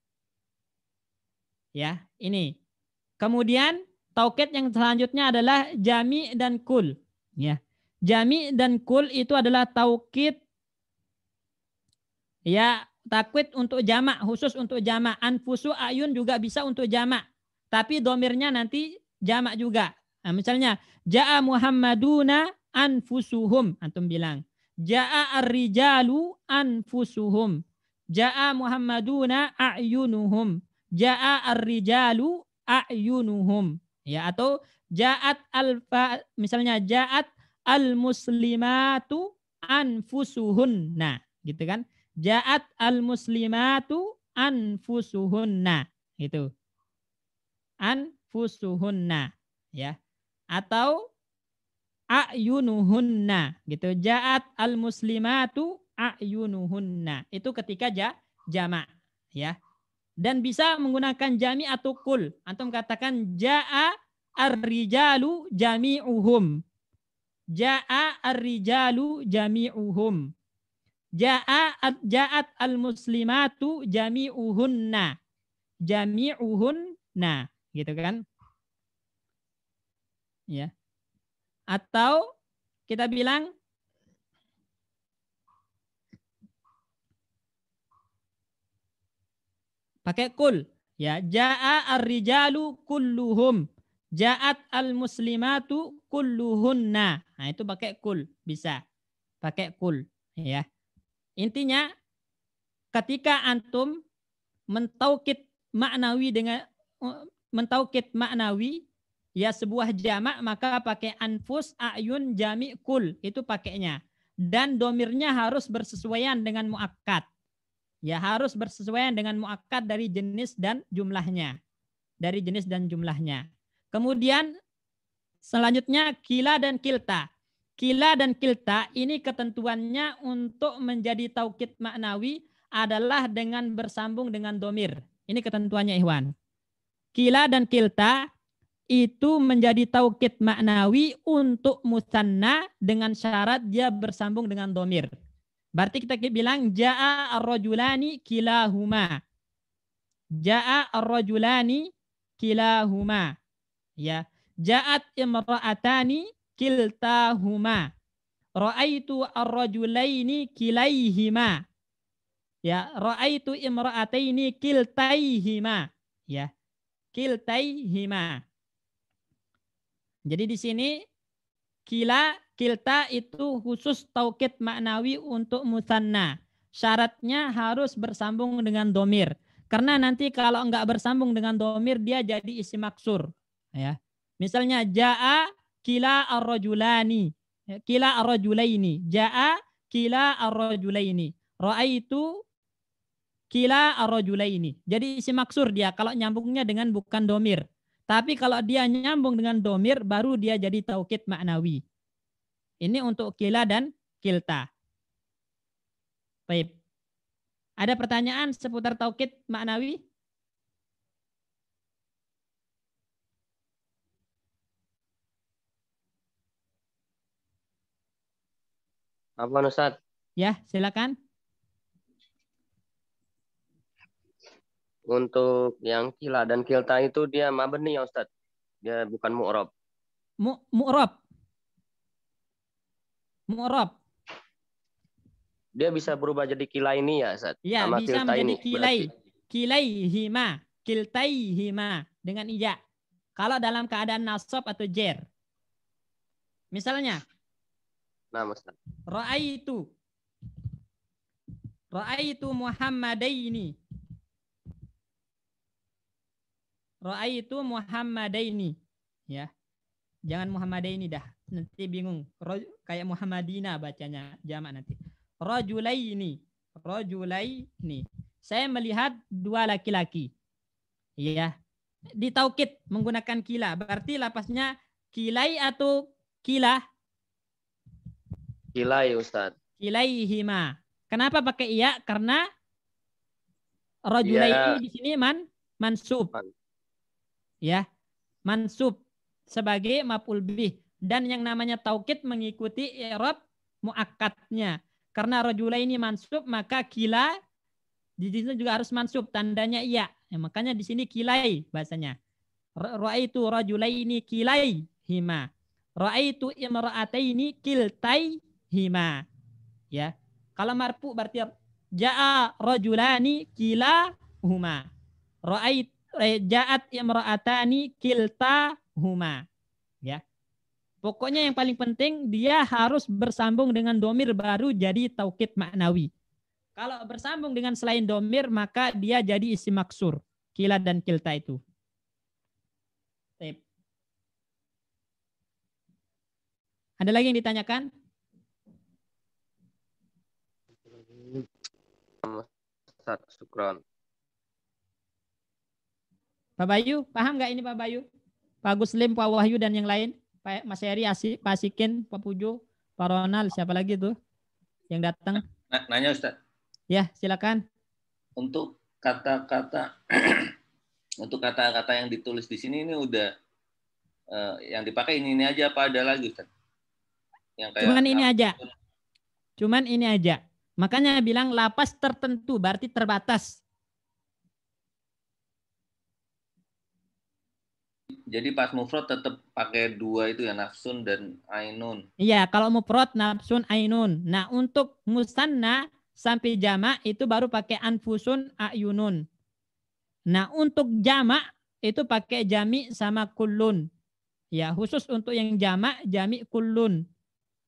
Speaker 1: Ya, ini. Kemudian tauket yang selanjutnya adalah jami dan kul. Ya. Jami dan kul itu adalah taukid. Ya, takwid untuk jamak, khusus untuk jamak. Anfusu ayun juga bisa untuk jamak. Tapi domirnya nanti jamak juga. Nah, misalnya, Ja'a Muhammaduna anfusuhum. Antum bilang. Ja'a arrijalu anfusuhum. Ja'a Muhammaduna a'yunuhum. Ja'a arrijalu a'yunuhum. Ya, atau Ja'at alfa misalnya ja'at al muslimatu anfusuhunna gitu kan. Ja'at al muslimatu anfusuhunna gitu. Anfusuhunna ya. Atau ayunuhunna gitu. Ja'at al muslimatu ayunuhunna. Itu ketika ja jamak ya. Dan bisa menggunakan jami atau kul. Antum katakan ja'a Ar-rijalu jami'uhum. Ja'a ar-rijalu jami'uhum. Ja'a ja'at al-muslimatu jami'uhunna. Jami'uhunna, gitu kan? Ya. Atau kita bilang pakai kul ya jaa ar-rijalu kulluhum Ja'at al-muslimatu kulluhunna. Nah, itu pakai kul, bisa. Pakai kul, ya. Intinya ketika antum mentaukit maknawi dengan eh, mentaukit maknawi ya sebuah jamak maka pakai anfus ayun jami kul itu pakainya dan domirnya harus bersesuaian dengan muakat ya harus bersesuaian dengan muakat dari jenis dan jumlahnya dari jenis dan jumlahnya Kemudian selanjutnya kila dan kilta. Kila dan kilta ini ketentuannya untuk menjadi taukid maknawi adalah dengan bersambung dengan domir. Ini ketentuannya Ikhwan. Kila dan kilta itu menjadi taukid maknawi untuk musanna dengan syarat dia bersambung dengan domir. Berarti kita bilang jaa ar-rajulani kilahuma. Jaa ar-rajulani kilahuma. Ya. Ja'at imra'atani kiltahuma. Ra'aitu ar-rajulaini kilaihima. Ya, ra'aitu imra'ataini kiltaihima. Ya. Kiltaihima. Jadi di sini kila kilta itu khusus taukid maknawi untuk musanna. Syaratnya harus bersambung dengan domir. Karena nanti kalau enggak bersambung dengan domir, dia jadi isi maksur. Ya. Misalnya jaa kila ar ini ya, kila ar jaa kila ini roai itu kila ar ini Jadi isi maksur dia kalau nyambungnya dengan bukan domir. Tapi kalau dia nyambung dengan domir baru dia jadi taukid maknawi. Ini untuk kila dan kilta. Baik. Ada pertanyaan seputar taukid maknawi?
Speaker 4: Apa Ustaz?
Speaker 1: Ya, silakan.
Speaker 4: Untuk yang kila dan kilta itu dia mabni ya Ustaz. Dia bukan mu'rob. Mu mu'rob. Mu'rob. Dia bisa berubah jadi kila ini ya Ustaz? Ya, Sama bisa menjadi ini. kilai.
Speaker 1: Berarti... Kilai hima. Kiltai hima. Dengan ija. Kalau dalam keadaan nasab atau jer. Misalnya, Nah, Ustaz. Ra'aitu. Ra'aitu Muhammadaini. Ra'aitu Muhammadaini. Ya. Jangan Muhammadaini dah. Nanti bingung. Kayak Muhammadina bacanya jamak nanti. Rajulaini. Rajulaini. Saya melihat dua laki-laki. Iya. Ditaukit menggunakan kila. Berarti lapasnya kilai atau kilah
Speaker 4: Kilai Ustaz.
Speaker 1: Kilaihima. Kenapa pakai iya? Karena rojulai ya. ini di sini man mansub. Man. Ya. Mansub sebagai maf'ul bih dan yang namanya taukid mengikuti i'rab muakkadnya. Karena rojulai ini mansub maka kila di sini juga harus mansub tandanya iya. Ya, makanya di sini kilai bahasanya. itu Ra'aitu ini kilai hima. Ra'aitu imra'ataini kiltai hima. Ya. Kalau marfu berarti jaa rajulani kila huma. Ra'ait eh, jaat imra'atani kilta huma. Ya. Pokoknya yang paling penting dia harus bersambung dengan domir baru jadi taukid maknawi. Kalau bersambung dengan selain domir maka dia jadi isi maksur. Kila dan kilta itu. Tip. Ada lagi yang ditanyakan?
Speaker 4: Ustaz Sukron.
Speaker 1: Pak Bayu, paham nggak ini Pak Bayu? Pak Guslim, Pak Wahyu, dan yang lain? Pak Mas Eri, Asik, Pak Sikin, Pak Pujo, Pak Ronald, siapa lagi tuh yang datang? Nanya Ustaz. Ya, silakan.
Speaker 3: Untuk kata-kata *clears throat* untuk kata-kata yang ditulis di sini ini udah uh, yang dipakai ini ini aja apa ada lagi Ustaz? Yang kayak Cuman ini aja.
Speaker 1: Cuman ini aja. Makanya bilang lapas tertentu berarti terbatas.
Speaker 3: Jadi pas mufrad tetap pakai dua itu ya nafsun dan ainun.
Speaker 1: Iya, kalau mufrad nafsun ainun. Nah, untuk musanna sampai jamak itu baru pakai anfusun ayunun. Nah, untuk jamak itu pakai jami sama kulun. Ya, khusus untuk yang jamak jami kulun.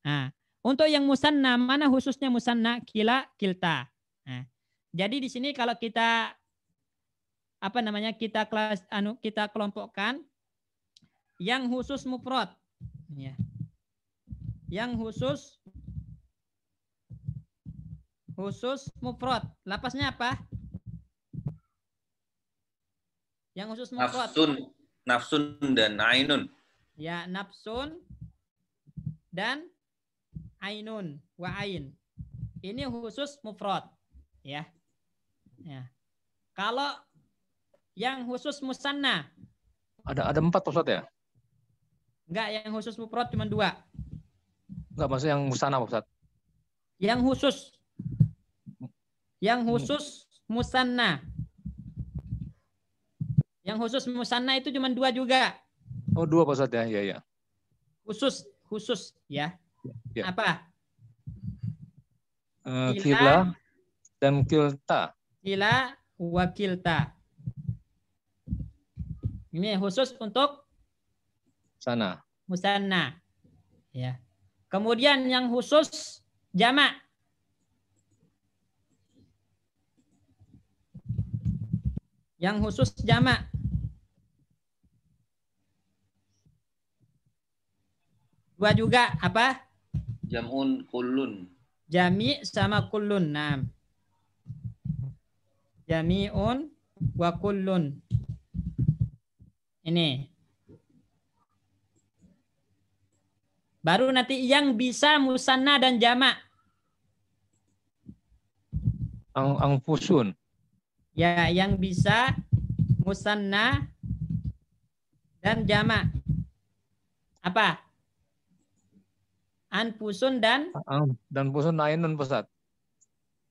Speaker 1: Nah, untuk yang musanna, mana khususnya musanna? Kila, kilta. Nah, jadi di sini kalau kita apa namanya kita kelas anu kita kelompokkan yang khusus mufrad ya. Yang khusus khusus mufrad. Lapasnya apa? Yang khusus mufrad. Nafsun,
Speaker 3: nafsun dan ainun.
Speaker 1: Ya, nafsun dan ainun wa ain. Ini khusus mufrad, ya. Ya. Kalau yang khusus musanna
Speaker 3: ada ada empat Ustaz ya?
Speaker 1: Enggak, yang khusus mufrad cuma dua. Enggak, maksudnya yang musanna Ustaz. Yang khusus yang hmm. khusus musanna. Yang khusus musanna itu cuma dua juga.
Speaker 3: Oh, dua pusat Ustaz ya. Iya, iya.
Speaker 1: Khusus khusus ya. Ya. Apa?
Speaker 3: kila eh, dan kilta.
Speaker 1: Kila wa kilta. Ini khusus untuk sana. Musanna. Ya. Kemudian yang khusus jamak. Yang khusus jamak. Dua juga apa?
Speaker 3: Jamun kulun.
Speaker 1: Jami sama kulun. Nah. Jami'un wa kullun. Ini. Baru nanti yang bisa musanna dan jamak.
Speaker 4: Ang ang
Speaker 3: fusun
Speaker 1: Ya, yang bisa musanna dan jamak. Apa? Anpusun dan dan pusun ayunun pusat.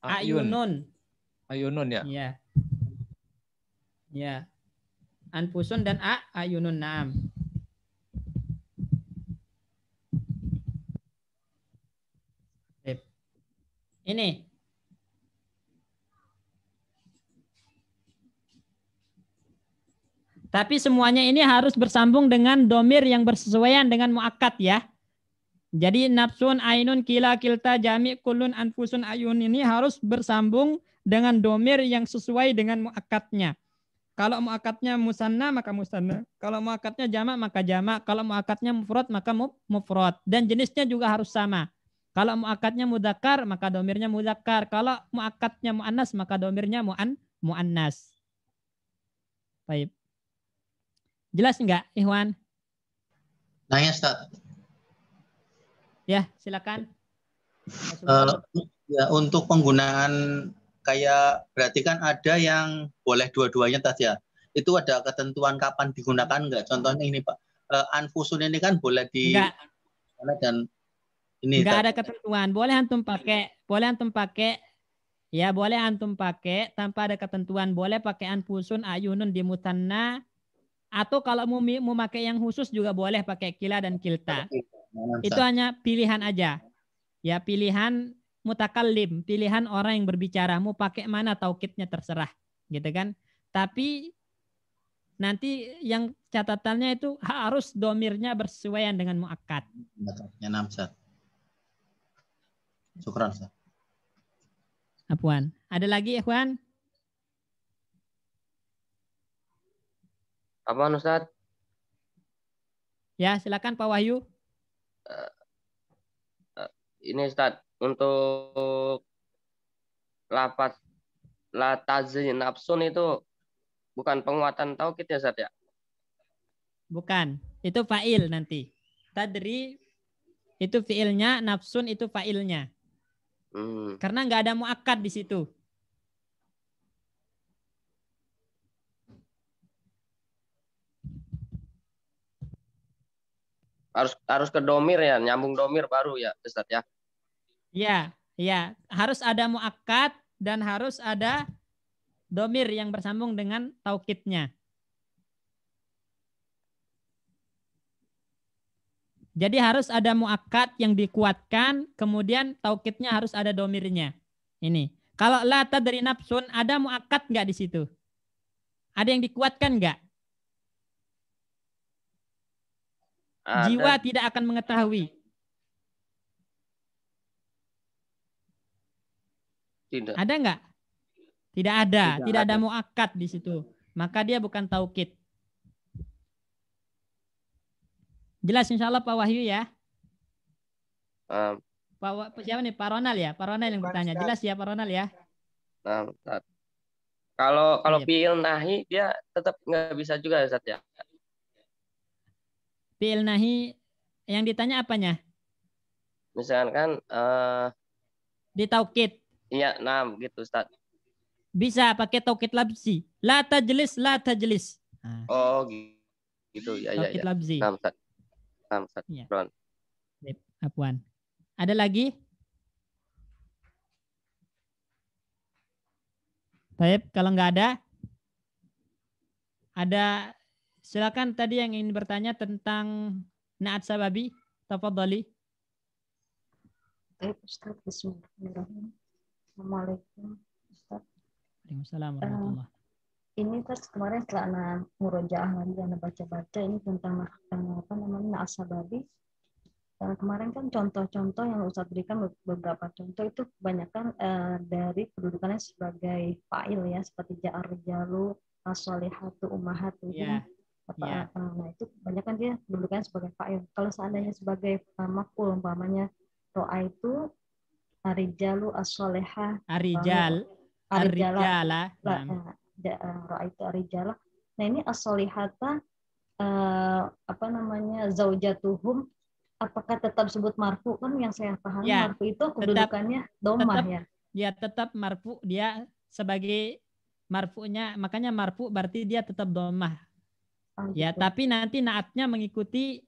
Speaker 3: Ayunun. Ayunun ya. Ya.
Speaker 1: Ya. Anpusun dan a ayunun naam. Ini. Tapi semuanya ini harus bersambung dengan domir yang bersesuaian dengan muakat ya. Jadi nafsun, ainun, kila, kilta, jami, kulun, anfusun, ayun ini harus bersambung dengan domir yang sesuai dengan muakatnya. Kalau muakatnya musanna maka musanna. Kalau muakatnya jama maka jama. Kalau muakatnya mufrad maka mufrad. Dan jenisnya juga harus sama. Kalau muakatnya mudakar maka domirnya mudakar. Kalau muakatnya muannas maka domirnya muan muannas. Baik. Jelas enggak, Ikhwan? Nah, ya, Ustaz. Ya, silakan. Uh, ya, untuk penggunaan kayak
Speaker 3: berarti kan ada yang boleh dua-duanya tas ya. Itu ada ketentuan kapan digunakan enggak? Contohnya ini Pak, uh, anfusun ini kan boleh di enggak. dan ini enggak tak. ada
Speaker 1: ketentuan. Boleh antum pakai, boleh antum pakai Ya, boleh antum pakai tanpa ada ketentuan. Boleh pakai anfusun, ayunun di mutanna atau kalau mau memakai yang khusus juga boleh pakai kila dan kilta. Oke. Itu hanya pilihan aja. Ya, pilihan mutakalim pilihan orang yang berbicara. Mau pakai mana taukitnya terserah. Gitu kan. Tapi nanti yang catatannya itu harus domirnya bersesuaian dengan muakat Ya, namsat. Syukran, Apuan. Ada lagi, Ikhwan? apa Ustaz? Ya, silakan Pak Wahyu. Eh,
Speaker 4: eh, ini Ustaz untuk lapat latazi nafsun itu bukan penguatan tauhid ya Ustaz ya?
Speaker 1: Bukan, itu fa'il nanti. Tadri itu fi'ilnya, nafsun itu fa'ilnya. Hmm. Karena nggak ada muakat di situ.
Speaker 4: harus harus ke domir ya, nyambung domir baru ya, Ustaz
Speaker 1: ya. ya ya harus ada muakat dan harus ada domir yang bersambung dengan taukidnya. Jadi harus ada muakat yang dikuatkan, kemudian taukidnya harus ada domirnya. Ini. Kalau lata dari nafsun, ada muakat nggak di situ? Ada yang dikuatkan nggak? Ada... Ah, Jiwa tidak akan mengetahui. Tidak. Ada nggak? Tidak ada. Tidak, tidak ada, ada muakat di situ. Maka dia bukan taukid. Jelas insya Allah Pak Wahyu ya. Um, Pak siapa nih? Pak Ronald ya? Pak Ronald yang bertanya. Jelas ya Pak Ronald ya? Um, kalau kalau iya. fiil nahi dia tetap nggak bisa juga Ustaz ya. Fi'il nahi yang ditanya apanya?
Speaker 4: Misalkan uh,
Speaker 1: di taukid.
Speaker 4: Iya, enam gitu Ustaz.
Speaker 1: Bisa pakai taukid labsi? La tajlis, la tajlis. Nah.
Speaker 4: Oh, gitu. Ya, ya, ya. labsi. Enam, Ustaz. Enam, Ustaz. Ya. Brown.
Speaker 1: Apuan. Ada lagi? Baik, kalau nggak ada, ada Silakan tadi yang ingin bertanya tentang naat sababi, tafadhali. Baik, Ustaz. Bismillahirrahmanirrahim. Assalamualaikum, Ustaz. Waalaikumsalam eh,
Speaker 3: ini tas kemarin setelah anak murojaah lagi anak baca-baca ini tentang apa namanya naat sababi dan eh, kemarin kan contoh-contoh yang Ustaz berikan beberapa contoh itu kebanyakan eh, dari kedudukannya sebagai fa'il ya seperti ja'ar jalu asolihatu umahatu yeah apa, yeah. Iya. nah itu banyak kan dia kedudukannya sebagai fa'il kalau seandainya sebagai uh, makul umpamanya roa itu arijalu as
Speaker 1: arijal
Speaker 2: eh, arijala roa nah.
Speaker 3: eh, itu arijala nah ini as uh, apa namanya zaujatuhum apakah tetap sebut marfu kan yang saya
Speaker 1: pahami ya, marfu itu kedudukannya doma domah ya ya tetap marfu dia sebagai marfunya makanya marfu berarti dia tetap domah Oh, ya, gitu. tapi nanti naatnya mengikuti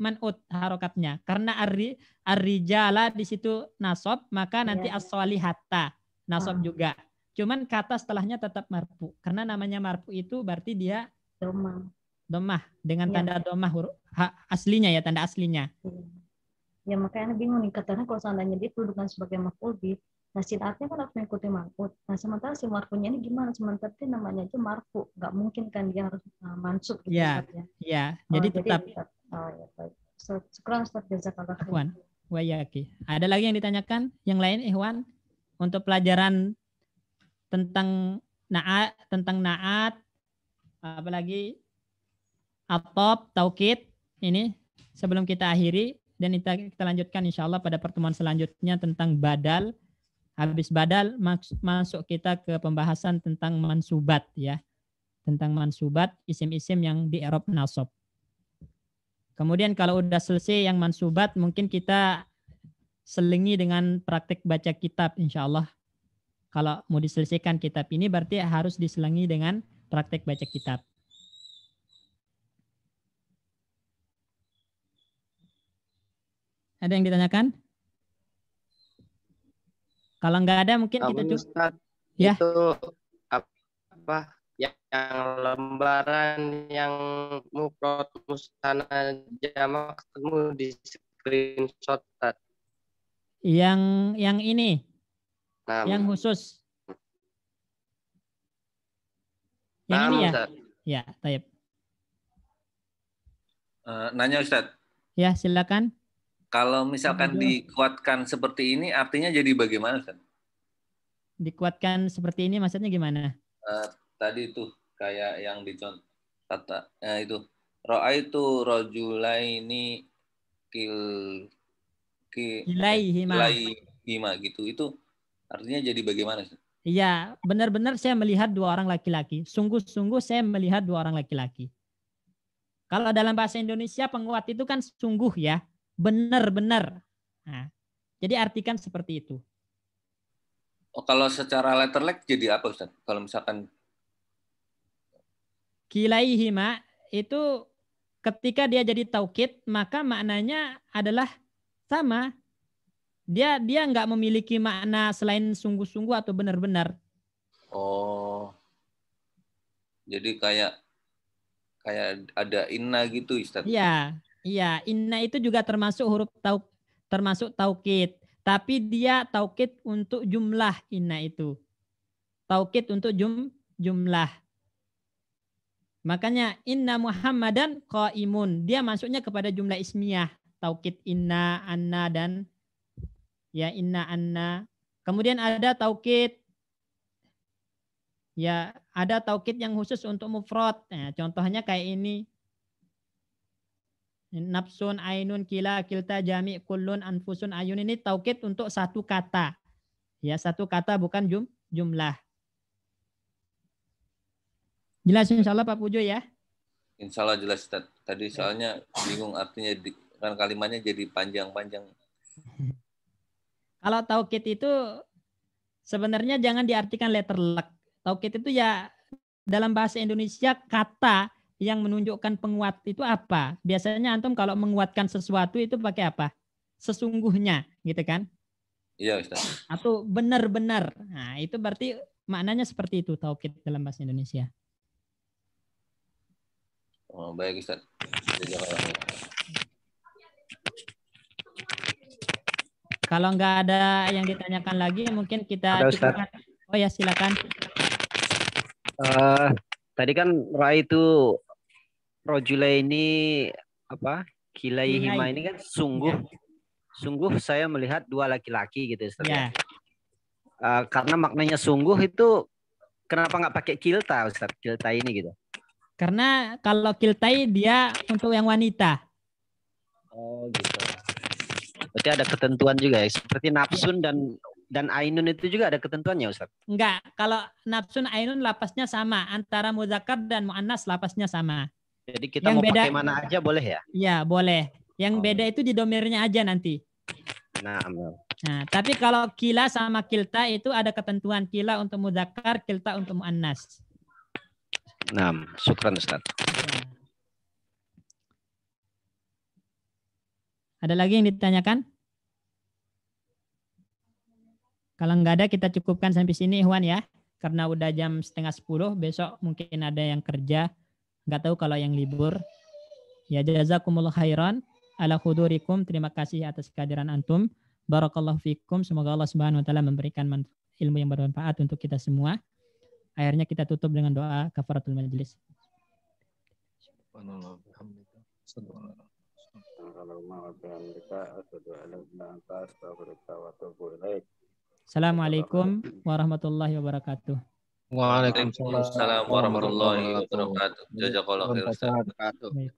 Speaker 1: manut harokatnya. Karena ari arrijala di situ nasob, maka iya. nanti yeah. aswalihata nasob ah. juga. Cuman kata setelahnya tetap marfu. Karena namanya marfu itu berarti dia domah. Domah dengan yeah. tanda domah huruf aslinya ya, tanda aslinya. Yeah ya makanya bingung nih katanya
Speaker 3: kalau seandainya dia kedudukan sebagai makhluk bi nah sin artinya kan harus mengikuti marfu nah sementara si marfunya ini gimana sementara dia namanya aja marfu nggak mungkin kan dia harus uh, eh, mansuk gitu ya yeah, ya yeah.
Speaker 1: oh, jadi tetap sekarang sudah oh, ya, baik.
Speaker 4: So, sekarang Ustaz Ikhwan
Speaker 1: Wayaki ada lagi yang ditanyakan yang lain Ikhwan untuk pelajaran tentang naat tentang naat apalagi atop taukid ini sebelum kita akhiri dan kita, kita lanjutkan insya Allah pada pertemuan selanjutnya tentang badal. Habis badal masuk kita ke pembahasan tentang mansubat ya. Tentang mansubat isim-isim yang di Eropa nasob. Kemudian kalau udah selesai yang mansubat mungkin kita selingi dengan praktik baca kitab insya Allah. Kalau mau diselesaikan kitab ini berarti harus diselingi dengan praktik baca kitab. Ada yang ditanyakan? Kalau nggak ada mungkin kita cukup. ya. Itu
Speaker 4: apa yang lembaran yang mukrot mustana jamak ketemu di screenshot
Speaker 1: Yang yang ini. Nah, yang khusus. Yang nah, ini ya. Ustaz. Ya, taip
Speaker 3: Uh, eh, nanya Ustaz.
Speaker 1: Ya, silakan.
Speaker 3: Kalau misalkan Aduh. dikuatkan seperti ini, artinya jadi bagaimana kan?
Speaker 1: Dikuatkan seperti ini maksudnya gimana?
Speaker 3: Uh, tadi itu kayak yang dicontoh kata eh, itu roa itu rojulaini kil
Speaker 1: kilai kilaihima
Speaker 3: gitu itu artinya jadi bagaimana sih?
Speaker 1: Iya, benar-benar saya melihat dua orang laki-laki. Sungguh-sungguh saya melihat dua orang laki-laki. Kalau dalam bahasa Indonesia penguat itu kan sungguh ya benar-benar. Nah, jadi artikan seperti itu.
Speaker 3: Oh, kalau secara letter -like, jadi apa Ustaz? Kalau misalkan
Speaker 1: kilaihima itu ketika dia jadi taukid maka maknanya adalah sama. Dia dia nggak memiliki makna selain sungguh-sungguh atau benar-benar.
Speaker 3: Oh. Jadi kayak kayak ada inna gitu Ustaz. Iya.
Speaker 1: Iya, inna itu juga termasuk huruf tau, termasuk taukid, tapi dia taukid untuk jumlah inna itu. Taukid untuk jum, jumlah. Makanya inna Muhammadan qaimun, dia masuknya kepada jumlah ismiyah, taukid inna, anna dan ya inna anna. Kemudian ada taukid ya ada taukid yang khusus untuk mufrad. Nah, contohnya kayak ini Nafsun, ainun, kila, kilta, jami, kulun, anfusun, ayun ini taukid untuk satu kata. Ya, satu kata bukan jum, jumlah. Jelas insya Allah Pak Pujo ya?
Speaker 3: Insya Allah jelas. Tadi ya. soalnya bingung artinya di, kan kalimatnya jadi panjang-panjang. *laughs*
Speaker 1: Kalau taukid itu sebenarnya jangan diartikan letter luck. Taukid itu ya dalam bahasa Indonesia kata yang menunjukkan penguat itu apa? Biasanya antum kalau menguatkan sesuatu itu pakai apa? Sesungguhnya, gitu kan?
Speaker 4: Iya, Ustaz.
Speaker 1: Atau benar-benar. Nah, itu berarti maknanya seperti itu tauhid dalam bahasa Indonesia.
Speaker 3: Oh, baik Ustaz.
Speaker 1: Kalau nggak ada yang ditanyakan lagi, mungkin kita Oh ya, silakan.
Speaker 2: Uh, tadi kan Rai itu Rojula ini apa? Kilai Hima ini kan sungguh ya. sungguh saya melihat
Speaker 1: dua laki-laki gitu Ustaz. Ya. Uh, karena maknanya sungguh itu kenapa nggak pakai kilta Ustaz? Kilta ini gitu. Karena kalau kiltai dia untuk yang wanita. Oh gitu. Berarti ada ketentuan juga ya. Seperti iya. nafsun dan dan ainun itu juga ada ketentuannya Ustaz? Enggak. Kalau nafsun ainun lapasnya sama. Antara muzakkar dan mu'annas lapasnya sama. Jadi kita yang mau beda, pakai mana aja boleh ya? Iya, boleh. Yang oh. beda itu di domirnya aja nanti. Nah, ambil. Nah, tapi kalau kila sama kilta itu ada ketentuan kila untuk muzakkar, kilta untuk muannas.
Speaker 3: Nah, syukran Ustaz.
Speaker 1: Ada lagi yang ditanyakan? Kalau nggak ada kita cukupkan sampai sini Ikhwan ya. Karena udah jam setengah sepuluh, besok mungkin ada yang kerja. Nggak tahu kalau yang libur. Ya jazakumullah khairan ala hudurikum. Terima kasih atas kehadiran antum. Barakallahu fikum. Semoga Allah Subhanahu wa taala memberikan ilmu yang bermanfaat untuk kita semua. Akhirnya kita tutup dengan doa kafaratul majlis. Assalamualaikum warahmatullahi wabarakatuh.
Speaker 4: Waalaikumsalam warahmatullahi wabarakatuh. Jazakallah khairan.